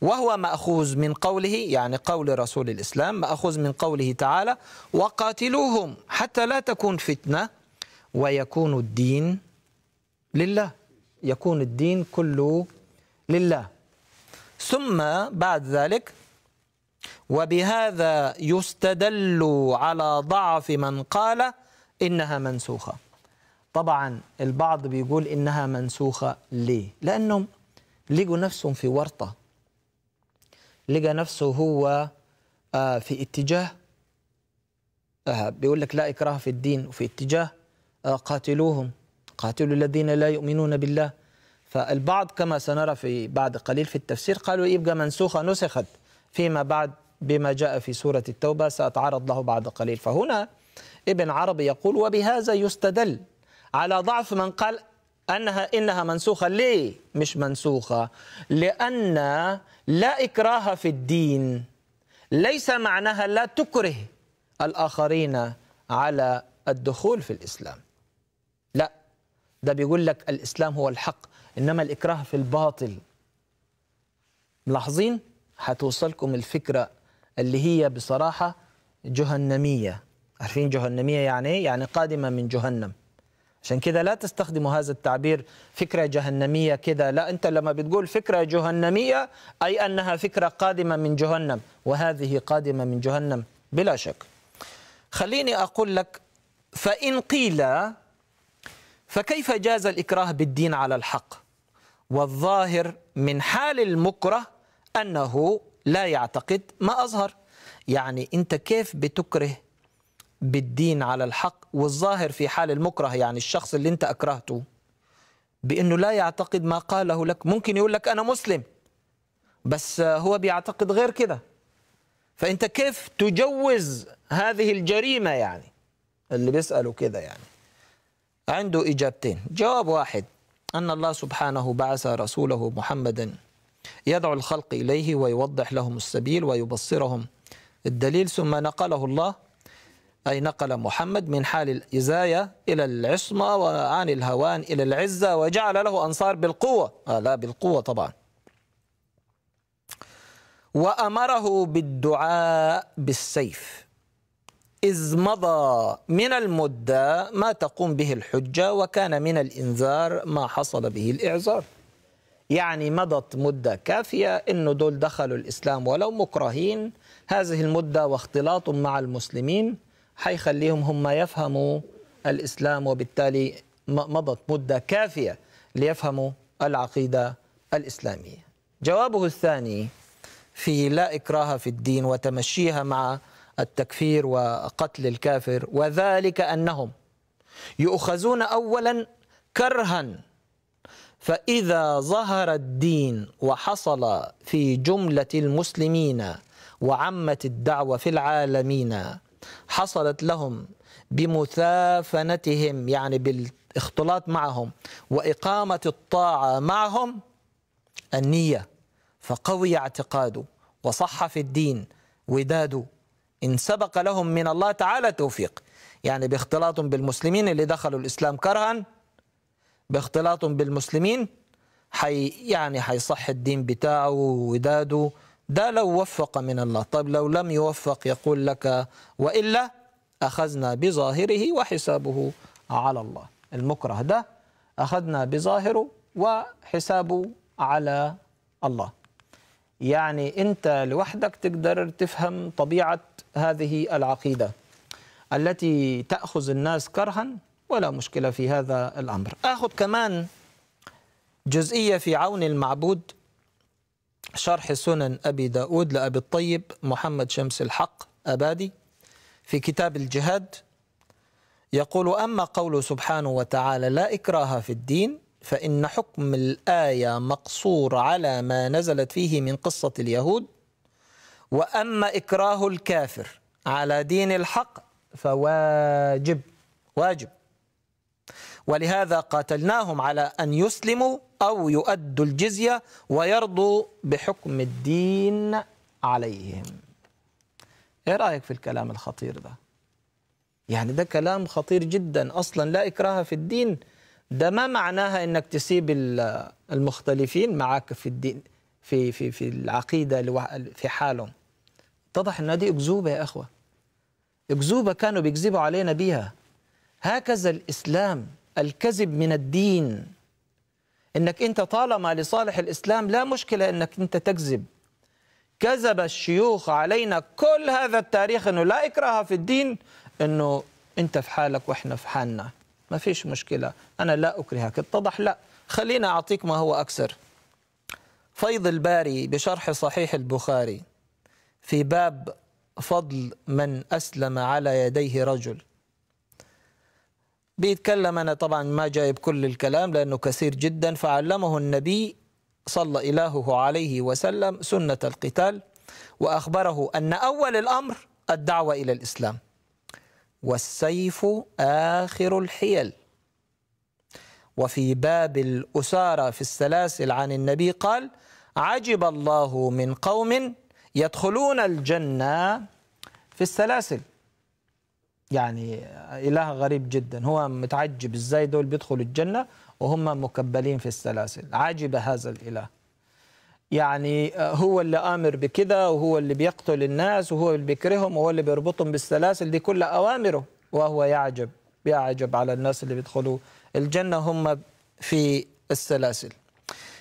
وهو مأخوذ من قوله يعني قول رسول الإسلام مأخوذ من قوله تعالى وقاتلوهم حتى لا تكون فتنة ويكون الدين لله يكون الدين كله لله ثم بعد ذلك وبهذا يستدل على ضعف من قال إنها منسوخة طبعا البعض بيقول إنها منسوخة ليه؟ لأنهم لقوا نفسهم في ورطة لقى نفسه هو آه، في اتجاه آه، بيقول لك لا إكراه في الدين وفي اتجاه آه، قاتلوهم قاتلوا الذين لا يؤمنون بالله فالبعض كما سنرى في بعد قليل في التفسير قالوا يبقى إيه، منسوخة نسخت فيما بعد بما جاء في سورة التوبة سأتعرض له بعد قليل فهنا ابن عربي يقول وبهذا يستدل على ضعف من قال أنها إنها منسوخة ليه مش منسوخة لأن لا إكراه في الدين ليس معناها لا تكره الآخرين على الدخول في الإسلام لا ده بيقول لك الإسلام هو الحق إنما الإكراه في الباطل ملاحظين هتوصلكم الفكره اللي هي بصراحه جهنميه عارفين جهنميه يعني ايه يعني قادمه من جهنم عشان كده لا تستخدموا هذا التعبير فكرة جهنمية كده لا أنت لما بتقول فكرة جهنمية أي أنها فكرة قادمة من جهنم وهذه قادمة من جهنم بلا شك خليني أقول لك فإن قيل فكيف جاز الإكراه بالدين على الحق والظاهر من حال المكره أنه لا يعتقد ما أظهر يعني أنت كيف بتكره بالدين على الحق والظاهر في حال المكره يعني الشخص اللي أنت أكرهته بأنه لا يعتقد ما قاله لك ممكن يقول لك أنا مسلم بس هو بيعتقد غير كده فأنت كيف تجوز هذه الجريمة يعني اللي بيسالوا كده يعني عنده إجابتين جواب واحد أن الله سبحانه بعث رسوله محمدا يدعو الخلق إليه ويوضح لهم السبيل ويبصرهم الدليل ثم نقله الله أي نقل محمد من حال الإزاية إلى العصمة وعن الهوان إلى العزة وجعل له أنصار بالقوة آه لا بالقوة طبعا وأمره بالدعاء بالسيف إذ مضى من المدة ما تقوم به الحجة وكان من الإنذار ما حصل به الإعذار يعني مضت مدة كافية أنه دول دخلوا الإسلام ولو مكرهين هذه المدة واختلاط مع المسلمين حيخليهم هم يفهموا الإسلام وبالتالي مضت مدة كافية ليفهموا العقيدة الإسلامية جوابه الثاني في لا إكراه في الدين وتمشيها مع التكفير وقتل الكافر وذلك أنهم يؤخذون أولا كرها فإذا ظهر الدين وحصل في جملة المسلمين وعمت الدعوة في العالمين حصلت لهم بمثافنتهم يعني بالاختلاط معهم وإقامة الطاعة معهم النية فقوي اعتقاده وصح في الدين وداده إن سبق لهم من الله تعالى توفيق يعني باختلاطهم بالمسلمين اللي دخلوا الإسلام كرها باختلاطهم بالمسلمين حي يعني حيصح الدين بتاعه وداده ده لو وفق من الله طيب لو لم يوفق يقول لك وإلا أخذنا بظاهره وحسابه على الله المكره ده أخذنا بظاهره وحسابه على الله يعني أنت لوحدك تقدر تفهم طبيعة هذه العقيدة التي تأخذ الناس كرها ولا مشكلة في هذا الأمر أخذ كمان جزئية في عون المعبود شرح سنن أبي داود لأبي الطيب محمد شمس الحق أبادي في كتاب الجهاد يقول أما قول سبحانه وتعالى لا إكراه في الدين فإن حكم الآية مقصور على ما نزلت فيه من قصة اليهود وأما إكراه الكافر على دين الحق فواجب واجب ولهذا قاتلناهم على أن يسلموا أو يؤدوا الجزية ويرضوا بحكم الدين عليهم إيه رأيك في الكلام الخطير ده؟ يعني ده كلام خطير جدا أصلا لا إكراه في الدين ده ما معناها انك تسيب المختلفين معاك في الدين في في في العقيده في حالهم اتضح ان دي اكذوبه يا اخوه اكذوبه كانوا بيكذبوا علينا بيها هكذا الاسلام الكذب من الدين انك انت طالما لصالح الاسلام لا مشكله انك انت تكذب كذب الشيوخ علينا كل هذا التاريخ انه لا اكراه في الدين انه انت في حالك واحنا في حالنا ما فيش مشكله انا لا اكرهك اتضح لا خلينا اعطيك ما هو اكثر فيض الباري بشرح صحيح البخاري في باب فضل من اسلم على يديه رجل بيتكلم أنا طبعا ما جايب كل الكلام لأنه كثير جدا فعلمه النبي صلى إلهه عليه وسلم سنة القتال وأخبره أن أول الأمر الدعوة إلى الإسلام والسيف آخر الحيل وفي باب الأسارة في السلاسل عن النبي قال عجب الله من قوم يدخلون الجنة في السلاسل يعني إله غريب جدا هو متعجب إزاي دول بيدخلوا الجنة وهم مكبلين في السلاسل عجب هذا الإله يعني آه، هو اللي آمر بكذا وهو اللي بيقتل الناس وهو اللي بيكرههم وهو اللي بيربطهم بالسلاسل دي كل أوامره وهو يعجب يعجب على الناس اللي بيدخلوا الجنة هم في السلاسل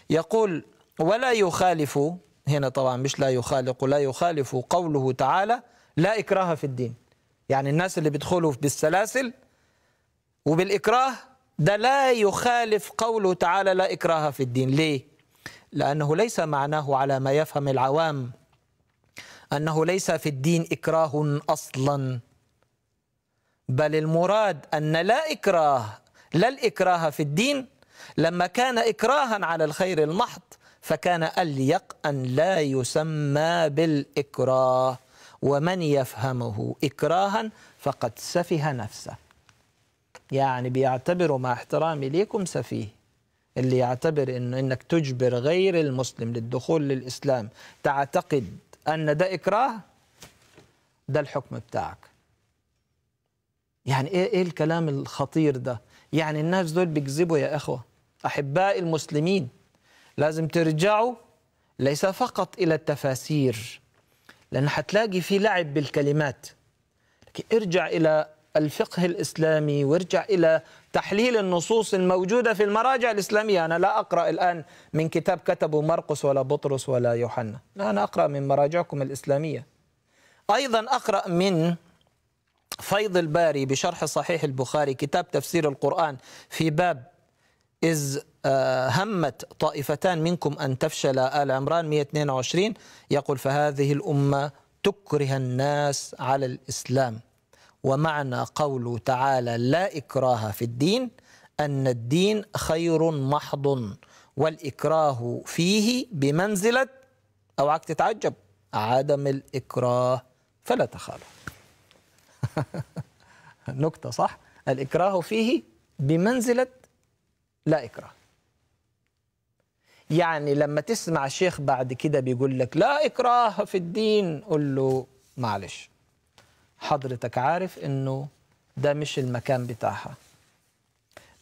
يقول ولا يخالف هنا طبعا مش لا يخالق لا يخالف قوله تعالى لا إكراه في الدين يعني الناس اللي بيدخلوا بالسلاسل وبالإكراه ده لا يخالف قوله تعالى لا إكراه في الدين ليه؟ لأنه ليس معناه على ما يفهم العوام أنه ليس في الدين إكراه أصلا بل المراد أن لا إكراه لا الإكراه في الدين لما كان إكراها على الخير المحض فكان اليق أن لا يسمى بالإكراه ومن يفهمه إكراها فقد سفه نفسه يعني بيعتبره مع احترامي ليكم سفيه اللي يعتبر إنه إنك تجبر غير المسلم للدخول للإسلام تعتقد أن ده إكراه ده الحكم بتاعك يعني إيه, إيه الكلام الخطير ده يعني الناس دول بيكذبوا يا إخوة أحباء المسلمين لازم ترجعوا ليس فقط إلى التفاسير لأن حتلاقي في لعب بالكلمات لكن ارجع إلى الفقه الإسلامي وارجع إلى تحليل النصوص الموجودة في المراجع الإسلامية أنا لا أقرأ الآن من كتاب كتبه مرقس ولا بطرس ولا يوحنا لا أنا أقرأ من مراجعكم الإسلامية أيضا أقرأ من فيض الباري بشرح صحيح البخاري كتاب تفسير القرآن في باب إذ آه، همت طائفتان منكم أن تفشل آل عمران 122 يقول فهذه الأمة تكره الناس على الإسلام ومعنى قوله تعالى لا إكراه في الدين أن الدين خير محض والإكراه فيه بمنزلة أوعك تتعجب عدم الإكراه فلا تخالف <laughs> نكتة صح الإكراه فيه بمنزلة لا إكراه يعني لما تسمع شيخ بعد كده بيقول لك لا إكراه في الدين قول له معلش حضرتك عارف إنه ده مش المكان بتاعها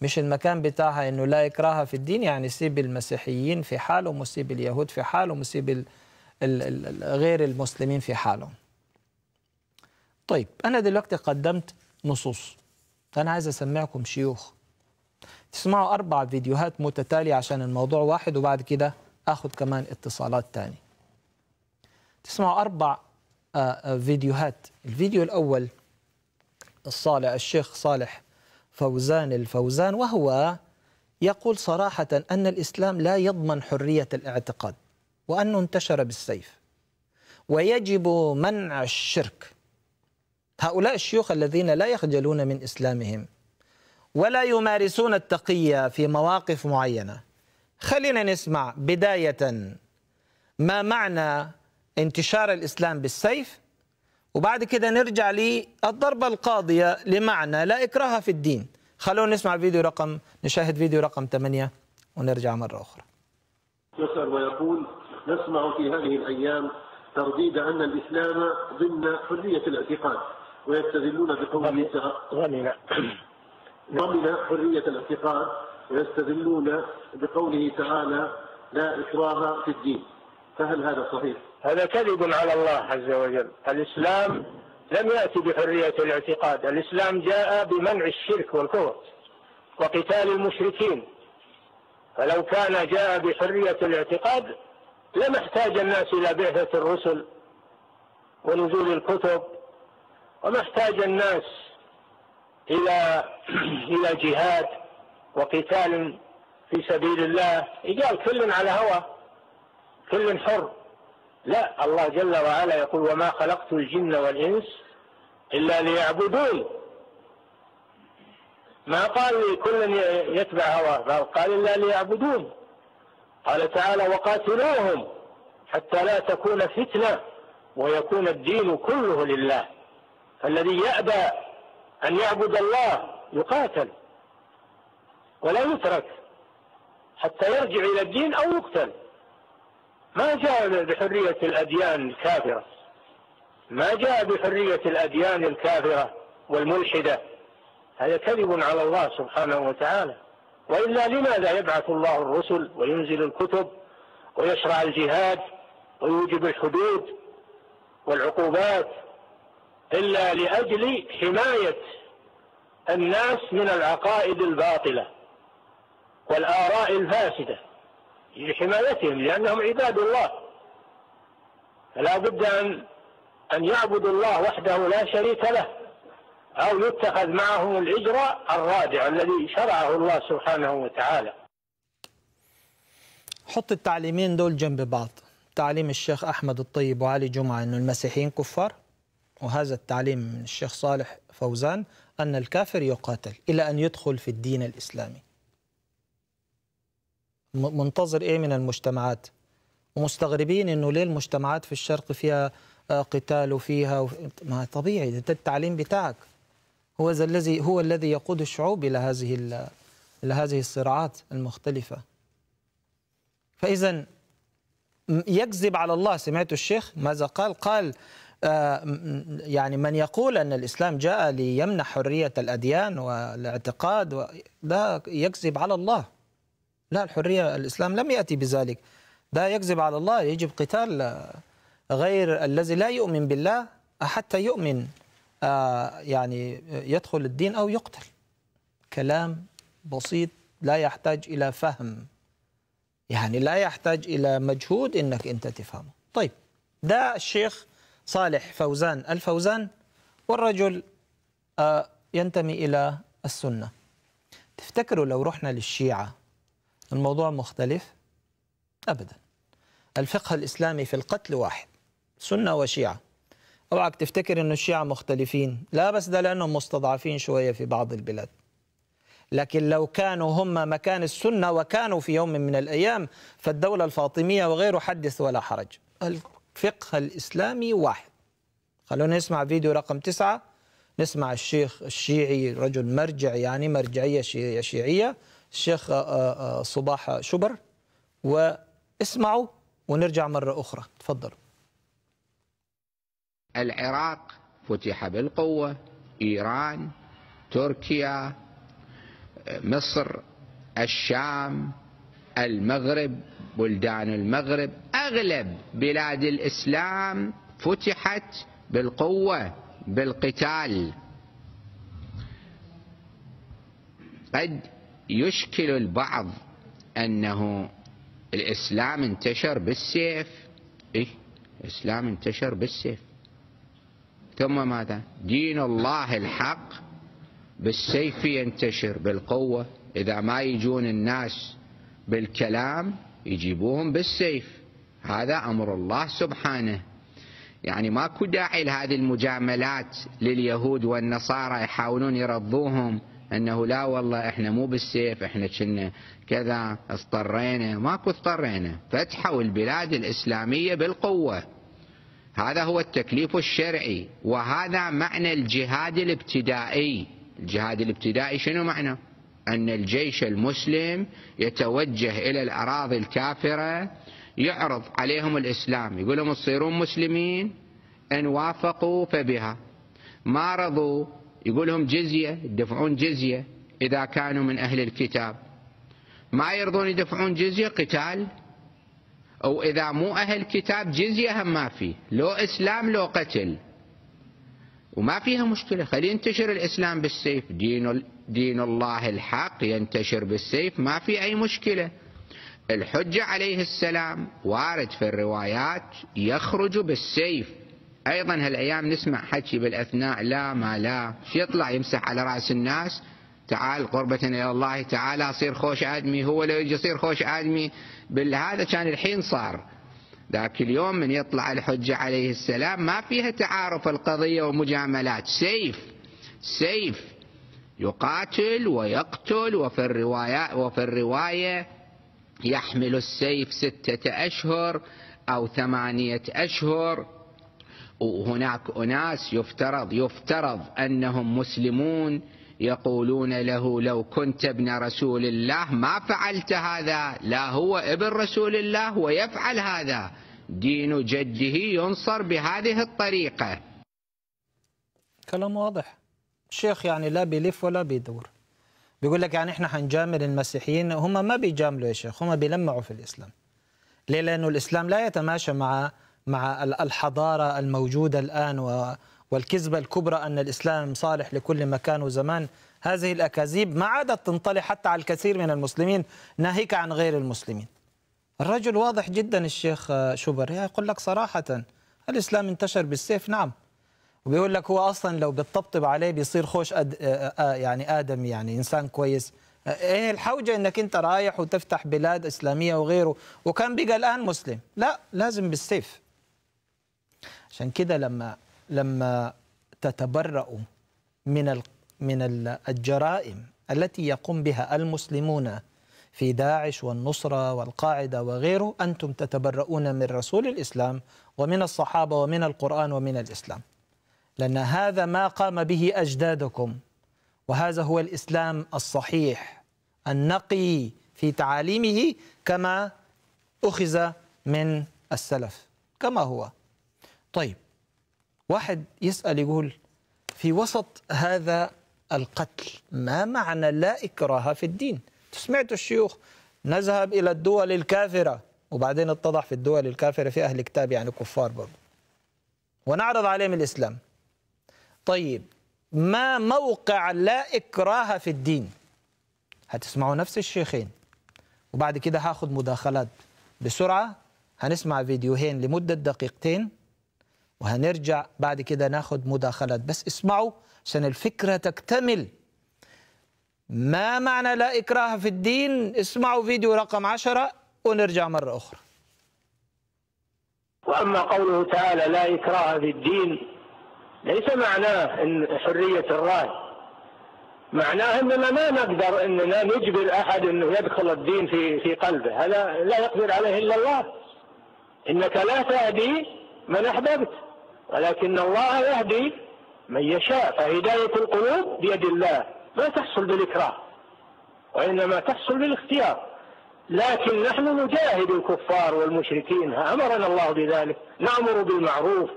مش المكان بتاعها إنه لا إكراه في الدين يعني سيب المسيحيين في حالهم وسيب اليهود في حالهم وسيب غير المسلمين في حالهم طيب أنا دلوقتي قدمت نصوص أنا عايز أسمعكم شيوخ تسمعوا أربع فيديوهات متتالية عشان الموضوع واحد وبعد كده أخذ كمان اتصالات تاني تسمعوا أربع آه، آه، فيديوهات الفيديو الأول الصالح الشيخ صالح فوزان الفوزان وهو يقول صراحة أن الإسلام لا يضمن حرية الاعتقاد وأنه انتشر بالسيف ويجب منع الشرك هؤلاء الشيوخ الذين لا يخجلون من إسلامهم ولا يمارسون التقية في مواقف معينة خلينا نسمع بداية ما معنى انتشار الإسلام بالسيف وبعد كده نرجع للضربة القاضية لمعنى لا إكراه في الدين خلونا نسمع فيديو رقم نشاهد فيديو رقم 8 ونرجع مرة أخرى يسأل ويقول نسمع في هذه الأيام ترديد أن الإسلام ضمن حرية الاعتقاد ويستدلون بقول غنينا ضمن حرية الاعتقاد ويستدلون بقوله تعالى لا إكراه في الدين فهل هذا صحيح؟ هذا كذب على الله عز وجل الإسلام لم يأتي بحرية الاعتقاد الإسلام جاء بمنع الشرك والكفر وقتال المشركين فلو كان جاء بحرية الاعتقاد لم احتاج الناس إلى بعثة الرسل ونزول الكتب وما احتاج الناس إلى <clears throat> إلى جهاد وقتال في سبيل الله يقال كل على هوى كل حر لا الله جل وعلا يقول وما خلقت الجن والإنس إلا ليعبدون ما قال لكل يتبع هواه بل قال إلا ليعبدون قال تعالى وقاتلوهم حتى لا تكون فتنة ويكون الدين كله لله فالذي يأبى أن يعبد الله يقاتل ولا يترك حتى يرجع إلى الدين أو يقتل ما جاء بحرية الأديان الكافرة ما جاء بحرية الأديان الكافرة والملحدة هذا كذب على الله سبحانه وتعالى وإلا لماذا يبعث الله الرسل وينزل الكتب ويشرع الجهاد ويوجب الحدود والعقوبات إلا لأجل حماية الناس من العقائد الباطلة والآراء الفاسدة لحمايتهم لأنهم عباد الله فلا بد أن أن يعبدوا الله وحده لا شريك له أو يتخذ معهم الإجر الرادع الذي شرعه الله سبحانه وتعالى حط التعليمين دول جنب بعض تعليم الشيخ أحمد الطيب وعلي جمعة أن المسيحيين كفار وهذا التعليم من الشيخ صالح فوزان أن الكافر يقاتل إلى أن يدخل في الدين الإسلامي منتظر إيه من المجتمعات ومستغربين أنه ليه المجتمعات في الشرق فيها آه، قتال وفيها ما طبيعي ده التعليم بتاعك هو الذي هو الذي يقود الشعوب الى هذه الى هذه الصراعات المختلفه فاذا يكذب على الله سمعت الشيخ ماذا قال قال آه، يعني من يقول أن الإسلام جاء ليمنح حرية الأديان والاعتقاد ده يكذب على الله لا الحرية الإسلام لم يأتي بذلك ده يكذب على الله يجب قتال غير الذي لا يؤمن بالله حتى يؤمن آه، يعني يدخل الدين أو يقتل كلام بسيط لا يحتاج إلى فهم يعني لا يحتاج إلى مجهود إنك أنت تفهمه طيب ده الشيخ صالح فوزان الفوزان والرجل آه، ينتمي إلى السنة تفتكروا لو رحنا للشيعة الموضوع مختلف أبدا الفقه الإسلامي في القتل واحد سنة وشيعة أوعك تفتكر أن الشيعة مختلفين لا بس ده لأنهم مستضعفين شوية في بعض البلاد لكن لو كانوا هم مكان السنة وكانوا في يوم من الأيام فالدولة الفاطمية وغيره حدث ولا حرج فقه الإسلامي واحد خلونا نسمع فيديو رقم تسعة نسمع الشيخ الشيعي رجل مرجع يعني مرجعية شيعية الشيخ آه، آه، آه، صباح شبر واسمعوا ونرجع مرة أخرى تفضل العراق فتح بالقوة إيران تركيا مصر الشام المغرب بلدان المغرب أغلب بلاد الإسلام فتحت بالقوة بالقتال قد يشكل البعض أنه الإسلام انتشر بالسيف إيه؟ الإسلام انتشر بالسيف ثم ماذا دين الله الحق بالسيف ينتشر بالقوة إذا ما يجون الناس بالكلام يجيبوهم بالسيف هذا أمر الله سبحانه يعني ماكو داعي لهذه المجاملات لليهود والنصارى يحاولون يرضوهم انه لا والله احنا مو بالسيف احنا كنا كذا اضطرينا ماكو اضطرينا فتحوا البلاد الاسلاميه بالقوه هذا هو التكليف الشرعي وهذا معنى الجهاد الابتدائي الجهاد الابتدائي شنو معناه أن الجيش المسلم يتوجه إلى الأراضي الكافرة يعرض عليهم الإسلام يقول لهم تصيرون مسلمين إن وافقوا فبها ما رضوا يقول لهم جزية يدفعون جزية إذا كانوا من أهل الكتاب ما يرضون يدفعون جزية قتال أو إذا مو أهل كتاب جزية هم ما في لو إسلام لو قتل وما فيها مشكلة خليه ينتشر الإسلام بالسيف دين, دين الله الحق ينتشر بالسيف ما في أي مشكلة الحجة عليه السلام وارد في الروايات يخرج بالسيف أيضا هالأيام نسمع حكي بالأثناء لا ما لا شو يطلع يمسح على رأس الناس تعال قربة إلى الله تعال أصير خوش آدمي هو لو يجي يصير خوش آدمي بالهذا كان الحين صار ذاك اليوم من يطلع الحج عليه السلام ما فيها تعارف القضية ومجاملات سيف سيف يقاتل ويقتل وفي الرواية, وفي الرواية يحمل السيف ستة أشهر أو ثمانية أشهر وهناك أناس يفترض يفترض أنهم مسلمون يقولون له لو كنت ابن رسول الله ما فعلت هذا لا هو ابن رسول الله ويفعل هذا دين جده ينصر بهذه الطريقة كلام واضح الشيخ يعني لا بيلف ولا بيدور بيقول لك يعني احنا هنجامل المسيحيين هم ما بيجاملوا يا شيخ هم بيلمعوا في الاسلام ليه لانه الاسلام لا يتماشى مع مع الحضاره الموجوده الان والكذبة الكبرى أن الإسلام صالح لكل مكان وزمان هذه الأكاذيب ما عادت تنطلي حتى على الكثير من المسلمين ناهيك عن غير المسلمين الرجل واضح جدا الشيخ شوبر يقول لك صراحة الإسلام انتشر بالسيف نعم وبيقول لك هو أصلا لو بتطبطب عليه بيصير خوش أد... آه، آه، آه، يعني آدم يعني إنسان كويس ايه الحوجه انك انت رايح وتفتح بلاد اسلاميه وغيره وكان بقى الان مسلم لا لازم بالسيف عشان كده لما لما تتبرأ من من الجرائم التي يقوم بها المسلمون في داعش والنصرة والقاعدة وغيره أنتم تتبرؤون من رسول الإسلام ومن الصحابة ومن القرآن ومن الإسلام لأن هذا ما قام به أجدادكم وهذا هو الإسلام الصحيح النقي في تعاليمه كما أخذ من السلف كما هو طيب واحد يسأل يقول في وسط هذا القتل ما معنى لا إكراه في الدين سمعت الشيوخ نذهب إلى الدول الكافرة وبعدين اتضح في الدول الكافرة في أهل كتاب يعني كفار برضه ونعرض عليهم الإسلام طيب ما موقع لا إكراه في الدين هتسمعوا نفس الشيخين وبعد كده هاخد مداخلات بسرعة هنسمع فيديوهين لمدة دقيقتين وهنرجع بعد كده ناخد مداخلات بس اسمعوا عشان الفكرة تكتمل ما معنى لا إكراه في الدين اسمعوا فيديو رقم عشرة ونرجع مرة أخرى وأما قوله تعالى لا إكراه في الدين ليس معناه إن حرية الرأي معناه أننا ما نقدر أننا نجبر أحد أنه يدخل الدين في في قلبه هذا لا يقدر عليه إلا الله إنك لا تهدي من أحببت ولكن الله يهدي من يشاء فهداية القلوب بيد الله ما تحصل بالإكراه وإنما تحصل بالاختيار لكن نحن نجاهد الكفار والمشركين أمرنا الله بذلك نأمر بالمعروف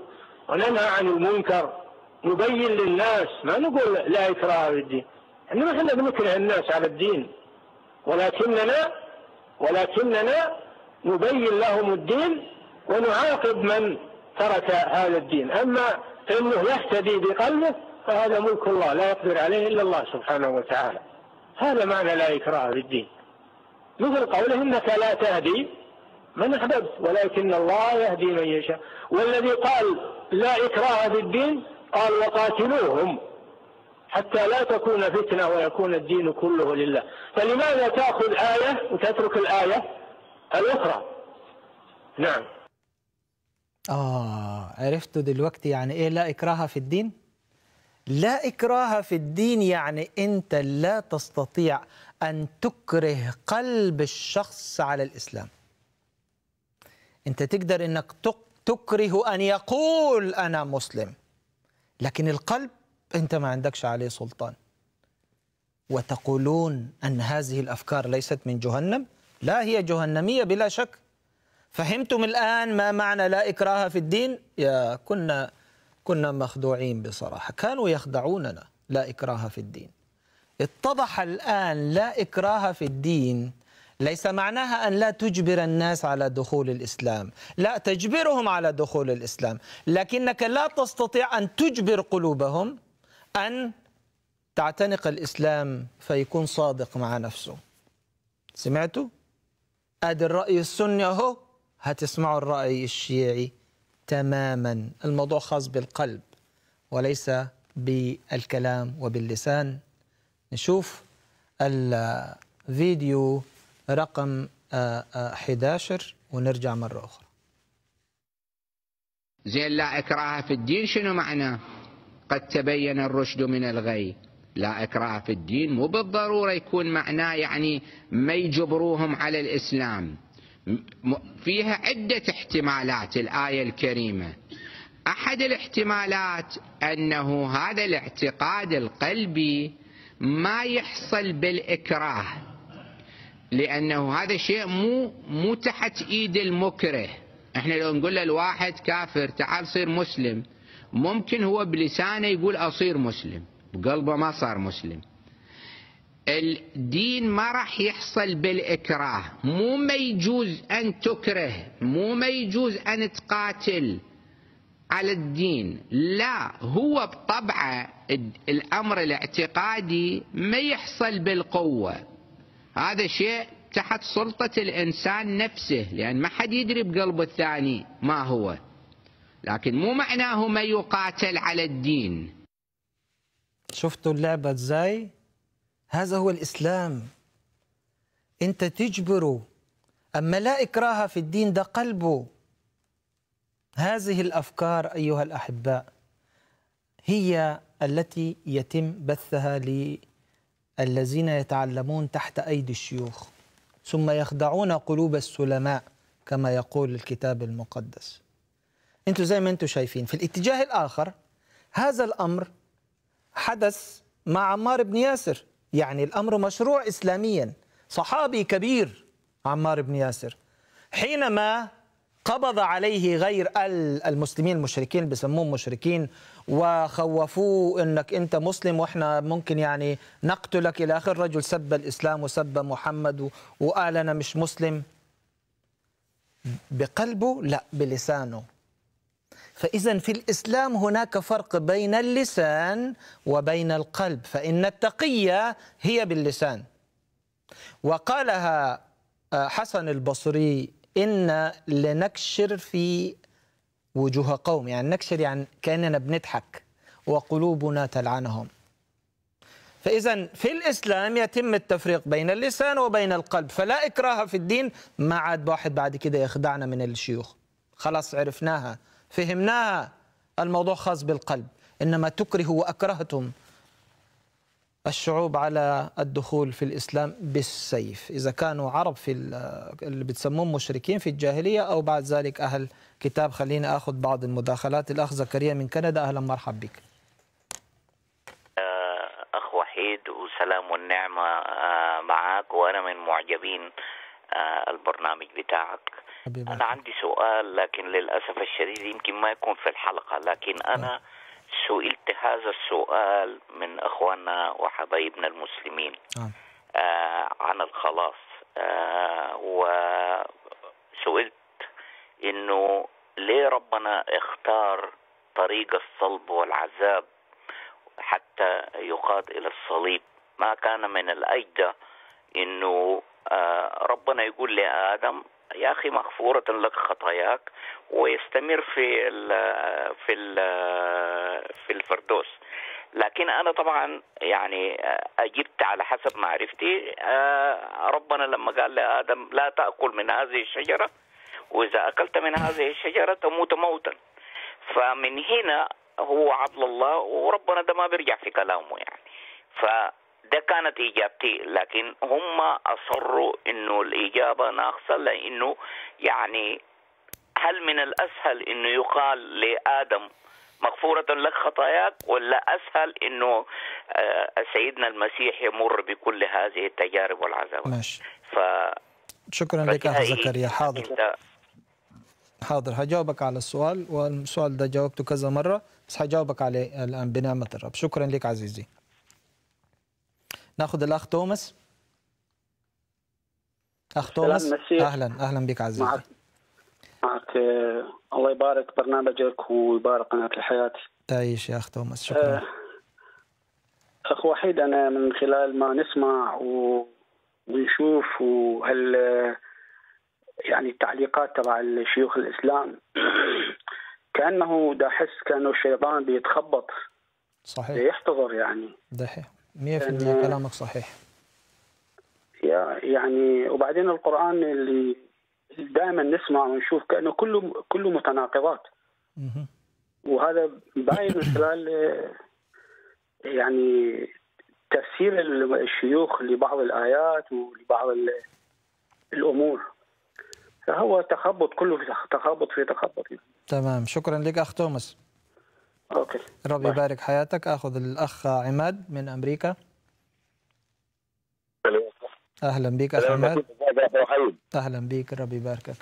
وننهى عن المنكر نبين للناس ما نقول لا إكراه في الدين إنما احنا بنكره الناس على الدين ولكننا ولكننا نبين لهم الدين ونعاقب من ترك هذا الدين أما أنه يهتدي بقلبه فهذا ملك الله لا يقدر عليه إلا الله سبحانه وتعالى هذا معنى لا إكراه في الدين مثل قوله إنك لا تهدي من أحببت ولكن الله يهدي من يشاء والذي قال لا إكراه في الدين قال وقاتلوهم حتى لا تكون فتنة ويكون الدين كله لله فلماذا تأخذ آية وتترك الآية الأخرى نعم آه عرفته دلوقتي يعني إيه لا إكراه في الدين؟ لا إكراه في الدين يعني أنت لا تستطيع أن تكره قلب الشخص على الإسلام أنت تقدر أنك تكره أن يقول أنا مسلم لكن القلب أنت ما عندكش عليه سلطان وتقولون أن هذه الأفكار ليست من جهنم لا هي جهنمية بلا شك فهمتم الآن ما معنى لا إكراه في الدين يا كنا كنا مخدوعين بصراحة كانوا يخدعوننا لا إكراه في الدين اتضح الآن لا إكراه في الدين ليس معناها أن لا تجبر الناس على دخول الإسلام لا تجبرهم على دخول الإسلام لكنك لا تستطيع أن تجبر قلوبهم أن تعتنق الإسلام فيكون صادق مع نفسه سمعتوا؟ أدي الرأي السني أهو هتسمعوا الرأي الشيعي تماما الموضوع خاص بالقلب وليس بالكلام وباللسان نشوف الفيديو رقم 11 آه، آه، ونرجع مرة أخرى زين لا إكراه في الدين شنو معناه قد تبين الرشد من الغي لا إكراه في الدين مو بالضرورة يكون معناه يعني ما يجبروهم على الإسلام فيها عدة احتمالات الآية الكريمة أحد الاحتمالات أنه هذا الاعتقاد القلبي ما يحصل بالإكراه لأنه هذا شيء مو مو تحت إيد المكره احنا لو نقول للواحد كافر تعال صير مسلم ممكن هو بلسانه يقول أصير مسلم بقلبه ما صار مسلم الدين ما راح يحصل بالإكراه مو ما يجوز أن تكره مو ما يجوز أن تقاتل على الدين لا هو بطبعه الأمر الاعتقادي ما يحصل بالقوة هذا شيء تحت سلطة الإنسان نفسه لأن ما حد يدري بقلب الثاني ما هو لكن مو معناه ما يقاتل على الدين شفتوا اللعبة ازاي هذا هو الإسلام أنت تجبره أما لا إكراه في الدين ده قلبه هذه الأفكار أيها الأحباء هي التي يتم بثها للذين يتعلمون تحت أيدي الشيوخ ثم يخدعون قلوب السلماء كما يقول الكتاب المقدس انتوا زي ما انتوا شايفين في الاتجاه الآخر هذا الأمر حدث مع عمار بن ياسر يعني الأمر مشروع إسلاميا صحابي كبير عمار بن ياسر حينما قبض عليه غير المسلمين المشركين بيسموهم مشركين وخوفوه انك انت مسلم واحنا ممكن يعني نقتلك الى اخر رجل سب الاسلام وسب محمد وقال انا مش مسلم بقلبه لا بلسانه فإذا في الإسلام هناك فرق بين اللسان وبين القلب فإن التقية هي باللسان وقالها آه، حسن البصري إن لنكشر في وجوه قوم يعني نكشر يعني كأننا بنضحك وقلوبنا تلعنهم فإذا في الإسلام يتم التفريق بين اللسان وبين القلب فلا إكراه في الدين ما عاد واحد بعد كده يخدعنا من الشيوخ خلاص عرفناها فهمناها الموضوع خاص بالقلب إنما تكره وأكرهتم الشعوب على الدخول في الإسلام بالسيف إذا كانوا عرب في اللي بتسموهم مشركين في الجاهلية أو بعد ذلك أهل كتاب خليني أخذ بعض المداخلات الأخ زكريا من كندا أهلا مرحبا بك آه، أخ وحيد وسلام والنعمة آه، معك وأنا من معجبين آه، البرنامج بتاعك أنا عندي سؤال لكن للأسف الشديد يمكن ما يكون في الحلقة لكن أنا نعم. سئلت هذا السؤال من أخواننا وحبايبنا المسلمين نعم. آه. عن الخلاص آه وسئلت إنه ليه ربنا اختار طريق الصلب والعذاب حتى يقاد إلى الصليب ما كان من الأجدى انه آه، ربنا يقول لآدم يا أخي مغفورة لك خطاياك ويستمر في الـ في الـ في الفردوس لكن أنا طبعا يعني آه، أجبت على حسب معرفتي آه، ربنا لما قال لآدم لا تأكل من هذه الشجرة وإذا أكلت من هذه الشجرة تموت موتا فمن هنا هو عدل الله وربنا ده ما بيرجع في كلامه يعني ف ده كانت اجابتي لكن هم اصروا انه الاجابه ناقصه لانه يعني هل من الاسهل انه يقال لادم مغفورة لك خطاياك ولا أسهل أنه آه، سيدنا المسيح يمر بكل هذه التجارب والعذاب ماشي ف... شكرا لك أخ زكريا حاضر إنت... حاضر هجاوبك على السؤال والسؤال ده جاوبته كذا مرة بس هجاوبك عليه الآن بنعمة الرب شكرا لك عزيزي ناخذ الاخ توماس اخ توماس اهلا اهلا بك عزيزي معك, معك آه، الله يبارك برنامجك ويبارك قناه الحياه تعيش يا اخ توماس شكرا آه، اخ وحيد انا من خلال ما نسمع و... ونشوف وهال آه، يعني التعليقات تبع الشيوخ الاسلام <clears throat> كانه دا احس كانه الشيطان بيتخبط صحيح يحتضر يعني دحيح. 100% كلامك صحيح يعني وبعدين القرآن اللي دائما نسمع ونشوف كأنه كله كله متناقضات وهذا باين من خلال آه، يعني تفسير الشيوخ لبعض الآيات ولبعض الأمور فهو تخبط كله في تخبط في تخبط يعني. تمام شكرا لك أخ توماس اوكي ربي يبارك حياتك اخذ الاخ عماد من امريكا اهلا بك اخ عماد اهلا بك ربي يباركك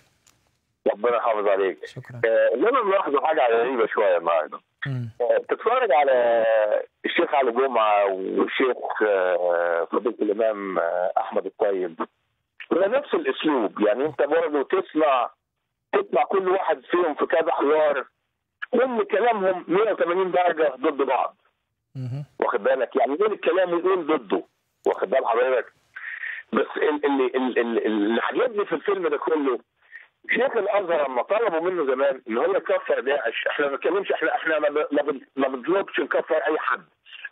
ربنا يحافظ عليك شكرا آه، اللي انا ملاحظه حاجه غريبه شويه النهارده آه، تتفرج على الشيخ علي جمعه والشيخ آه، فضيله الامام احمد الطيب هو نفس الاسلوب يعني انت برضه تسمع تسمع كل واحد فيهم في كذا حوار كل كلامهم 180 درجه ضد بعض واخد بالك يعني يقول الكلام ويقول ضده واخد بال حضرتك بس اللي اللي اللي عجبني في الفيلم ده كله شيخ الازهر لما طلبوا منه زمان ان هو يكفر داعش احنا ما بنتكلمش احنا احنا ما بنطلبش نكفر اي حد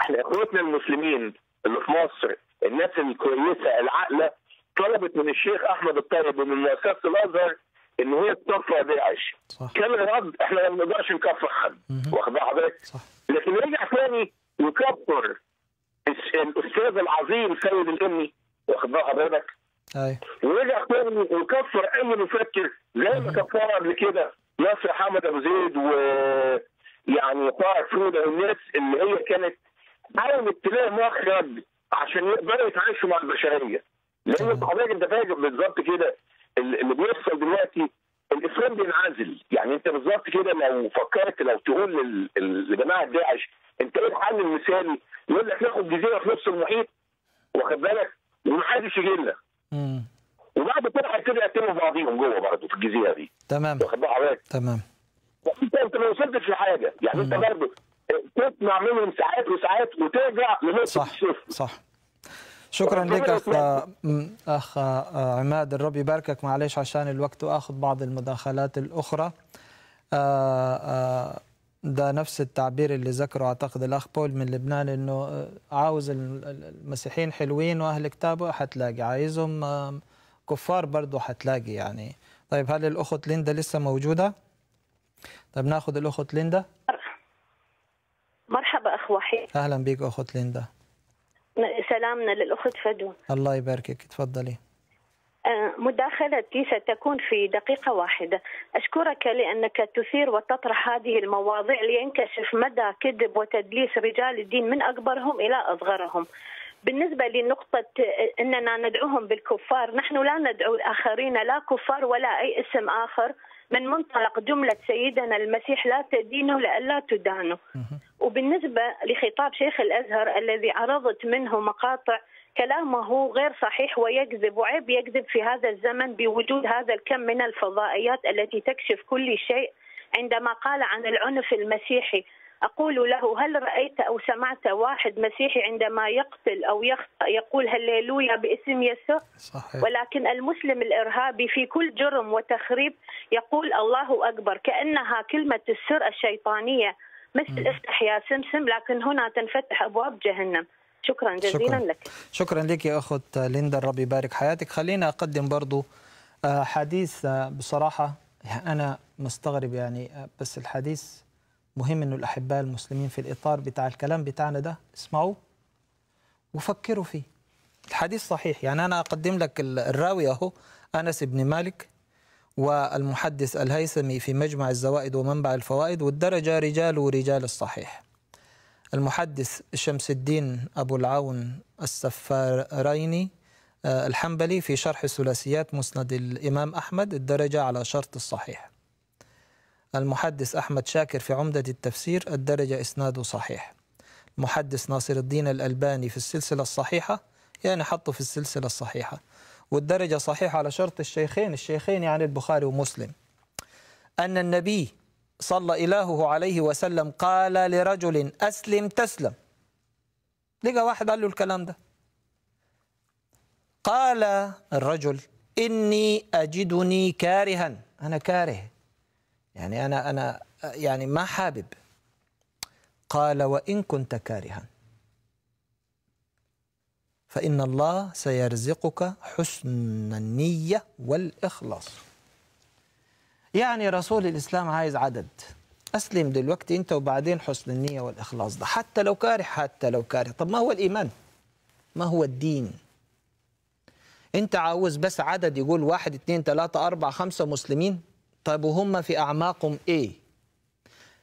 احنا اخوتنا المسلمين اللي في مصر الناس الكويسه العاقله طلبت من الشيخ احمد الطيب ومن مؤسسه الازهر ان هي تكفي داعش كان الرد احنا ما بنقدرش نكفر حد واخد حضرتك؟ لكن رجع ثاني يكفر الاستاذ العظيم سيد الامي واخد حضرتك؟ ايوه ورجع ثاني يكفر اي مفكر زي ما كفرها قبل كده ناصر حمد ابو زيد و يعني طارق فروده والناس اللي هي كانت حاولت تلاقي مخرج عشان يقدروا يتعايشوا مع البشريه لان حضرتك انت فاهم بالظبط كده اللي بيحصل دلوقتي الاسلام بينعزل يعني انت بالظبط كده لو فكرت لو تقول لجماعه داعش انت ايه الحل المثالي يقول لك ناخد جزيره في نص المحيط واخد بالك ومحدش يجي لنا وبعد كده هيبتدوا يقتلوا بعضيهم جوه برضه في الجزيره دي تمام واخد بالك حضرتك تمام يعني انت انت ما وصلتش لحاجه يعني مم. انت برضه تطمع منهم ساعات وساعات وترجع لنقطه صح صح شكرا لك أخ, أخ عماد الرب يباركك معلش عشان الوقت وأخذ بعض المداخلات الأخرى آه، آه، ده نفس التعبير اللي ذكره أعتقد الأخ بول من لبنان أنه آه، عاوز المسيحيين حلوين وأهل كتابه حتلاقي عايزهم كفار برضه حتلاقي يعني طيب هل الأخت ليندا لسه موجودة؟ طيب ناخذ الأخت ليندا مرحبا أخ وحيد أهلا بك أخت ليندا وسلامنا للأخت فدوى الله يباركك تفضلي آه، مداخلتي ستكون في دقيقة واحدة أشكرك لأنك تثير وتطرح هذه المواضيع لينكشف مدى كذب وتدليس رجال الدين من أكبرهم إلى أصغرهم بالنسبة لنقطة آه، أننا ندعوهم بالكفار نحن لا ندعو الآخرين لا كفار ولا أي اسم آخر من منطلق جملة سيدنا المسيح لا تدينه لئلا تدانه وبالنسبة لخطاب شيخ الأزهر الذي عرضت منه مقاطع كلامه غير صحيح ويكذب وعيب يكذب في هذا الزمن بوجود هذا الكم من الفضائيات التي تكشف كل شيء عندما قال عن العنف المسيحي أقول له هل رأيت أو سمعت واحد مسيحي عندما يقتل أو يخطأ يقول هللويا باسم يسوع صحيح. ولكن المسلم الإرهابي في كل جرم وتخريب يقول الله أكبر كأنها كلمة السر الشيطانية مثل افتح يا سمسم لكن هنا تنفتح أبواب جهنم شكرا جزيلا شكرا. لك شكرا لك يا أخت ليندا الرب يبارك حياتك خلينا أقدم برضو آه، حديث آه، بصراحة أنا مستغرب يعني آه، بس الحديث مهم انه الاحباء المسلمين في الاطار بتاع الكلام بتاعنا ده اسمعوا وفكروا فيه الحديث صحيح يعني انا اقدم لك الراوي اهو انس بن مالك والمحدث الهيثمي في مجمع الزوائد ومنبع الفوائد والدرجه رجال ورجال الصحيح المحدث شمس الدين ابو العون السفاريني آه، الحنبلي في شرح ثلاثيات مسند الامام احمد الدرجه على شرط الصحيح المحدث أحمد شاكر في عمدة التفسير الدرجة إسناده صحيح المحدث ناصر الدين الألباني في السلسلة الصحيحة يعني حطه في السلسلة الصحيحة والدرجة صحيحة على شرط الشيخين الشيخين يعني البخاري ومسلم أن النبي صلى إلهه عليه وسلم قال لرجل أسلم تسلم لقى واحد قال له الكلام ده قال الرجل إني أجدني كارها أنا كاره يعني أنا أنا يعني ما حابب قال وإن كنت كارها فإن الله سيرزقك حسن النية والإخلاص يعني رسول الإسلام عايز عدد أسلم دلوقتي أنت وبعدين حسن النية والإخلاص ده حتى لو كاره حتى لو كاره طب ما هو الإيمان ما هو الدين أنت عاوز بس عدد يقول واحد اثنين ثلاثة أربعة خمسة مسلمين طيب وهم في أعماقهم إيه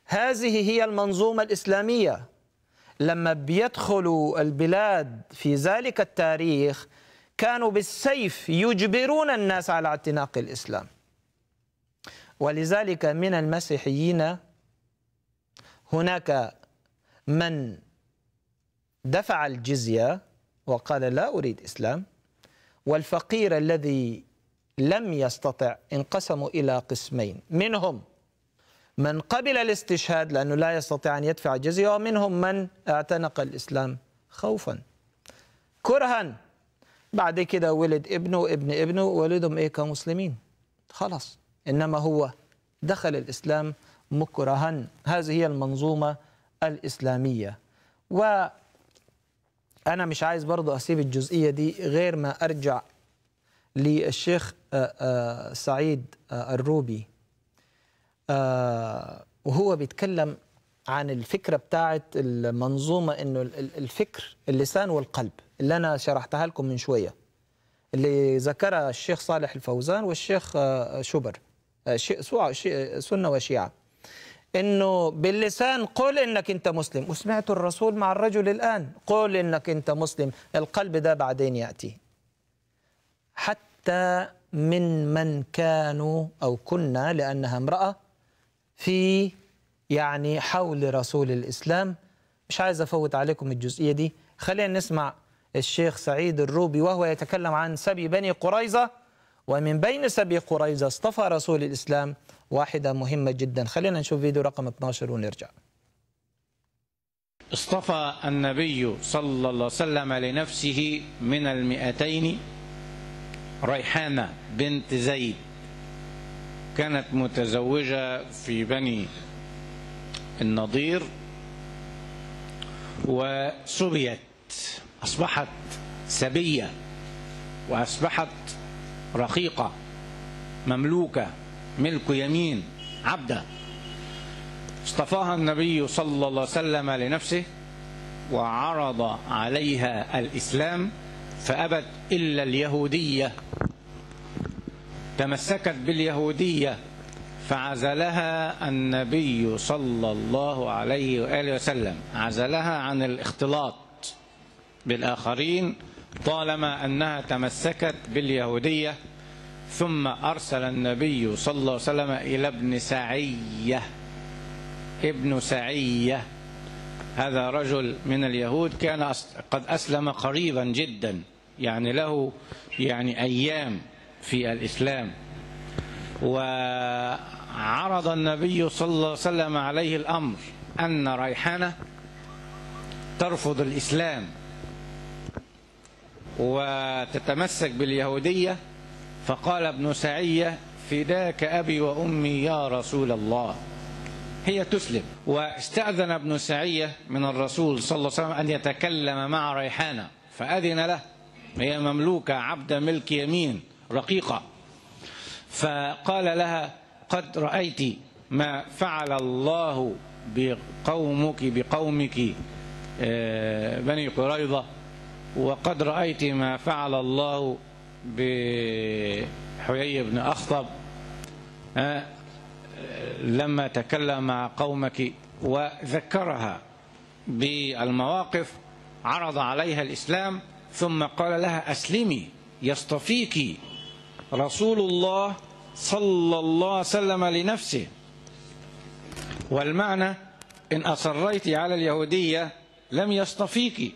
هذه هي المنظومة الإسلامية لما بيدخلوا البلاد في ذلك التاريخ كانوا بالسيف يجبرون الناس على اعتناق الإسلام ولذلك من المسيحيين هناك من دفع الجزية وقال لا أريد إسلام والفقير الذي لم يستطع انقسموا إلى قسمين منهم من قبل الاستشهاد لأنه لا يستطيع أن يدفع الجزية ومنهم من اعتنق الإسلام خوفا كرها بعد كده ولد ابنه وابن ابنه ولدهم إيه كمسلمين خلاص إنما هو دخل الإسلام مكرها هذه هي المنظومة الإسلامية و أنا مش عايز برضو أسيب الجزئية دي غير ما أرجع للشيخ آه، آه، سعيد آه، الروبي وهو بيتكلم عن الفكرة بتاعت المنظومة إنه الفكر اللسان والقلب اللي أنا شرحتها لكم من شوية اللي ذكرها الشيخ صالح الفوزان والشيخ شبر سنة وشيعة إنه باللسان قل إنك أنت مسلم وسمعت الرسول مع الرجل الآن قل إنك أنت مسلم القلب ده بعدين يأتي حتى من من كانوا أو كنا لأنها امرأة في يعني حول رسول الإسلام مش عايز أفوت عليكم الجزئية دي خلينا نسمع الشيخ سعيد الروبي وهو يتكلم عن سبي بني قريظة ومن بين سبي قريظة اصطفى رسول الإسلام واحدة مهمة جدا خلينا نشوف فيديو رقم 12 ونرجع اصطفى النبي صلى الله عليه وسلم لنفسه من المئتين ريحانة بنت زيد كانت متزوجة في بني النضير وسبيت أصبحت سبية وأصبحت رقيقة مملوكة ملك يمين عبدة اصطفاها النبي صلى الله عليه وسلم لنفسه وعرض عليها الإسلام فأبت إلا اليهودية تمسكت باليهودية فعزلها النبي صلى الله عليه وآله وسلم عزلها عن الاختلاط بالآخرين طالما أنها تمسكت باليهودية ثم أرسل النبي صلى الله عليه وسلم إلى ابن سعية ابن سعية هذا رجل من اليهود كان قد أسلم قريبا جدا يعني له يعني أيام في الإسلام وعرض النبي صلى الله عليه وسلم عليه الأمر أن ريحانة ترفض الإسلام وتتمسك باليهودية فقال ابن سعية فداك أبي وأمي يا رسول الله هي تسلم واستأذن ابن سعية من الرسول صلى الله عليه وسلم أن يتكلم مع ريحانة فأذن له هي مملوكة عبد ملك يمين رقيقة فقال لها قد رأيت ما فعل الله بقومك بقومك آه، بني قريظة وقد رأيت ما فعل الله بحيي بن أخطب آه، لما تكلم مع قومك وذكرها بالمواقف عرض عليها الإسلام ثم قال لها أسلمي يصطفيك رسول الله صلى الله عليه وسلم لنفسه والمعنى إن أصريت على اليهودية لم يصطفيك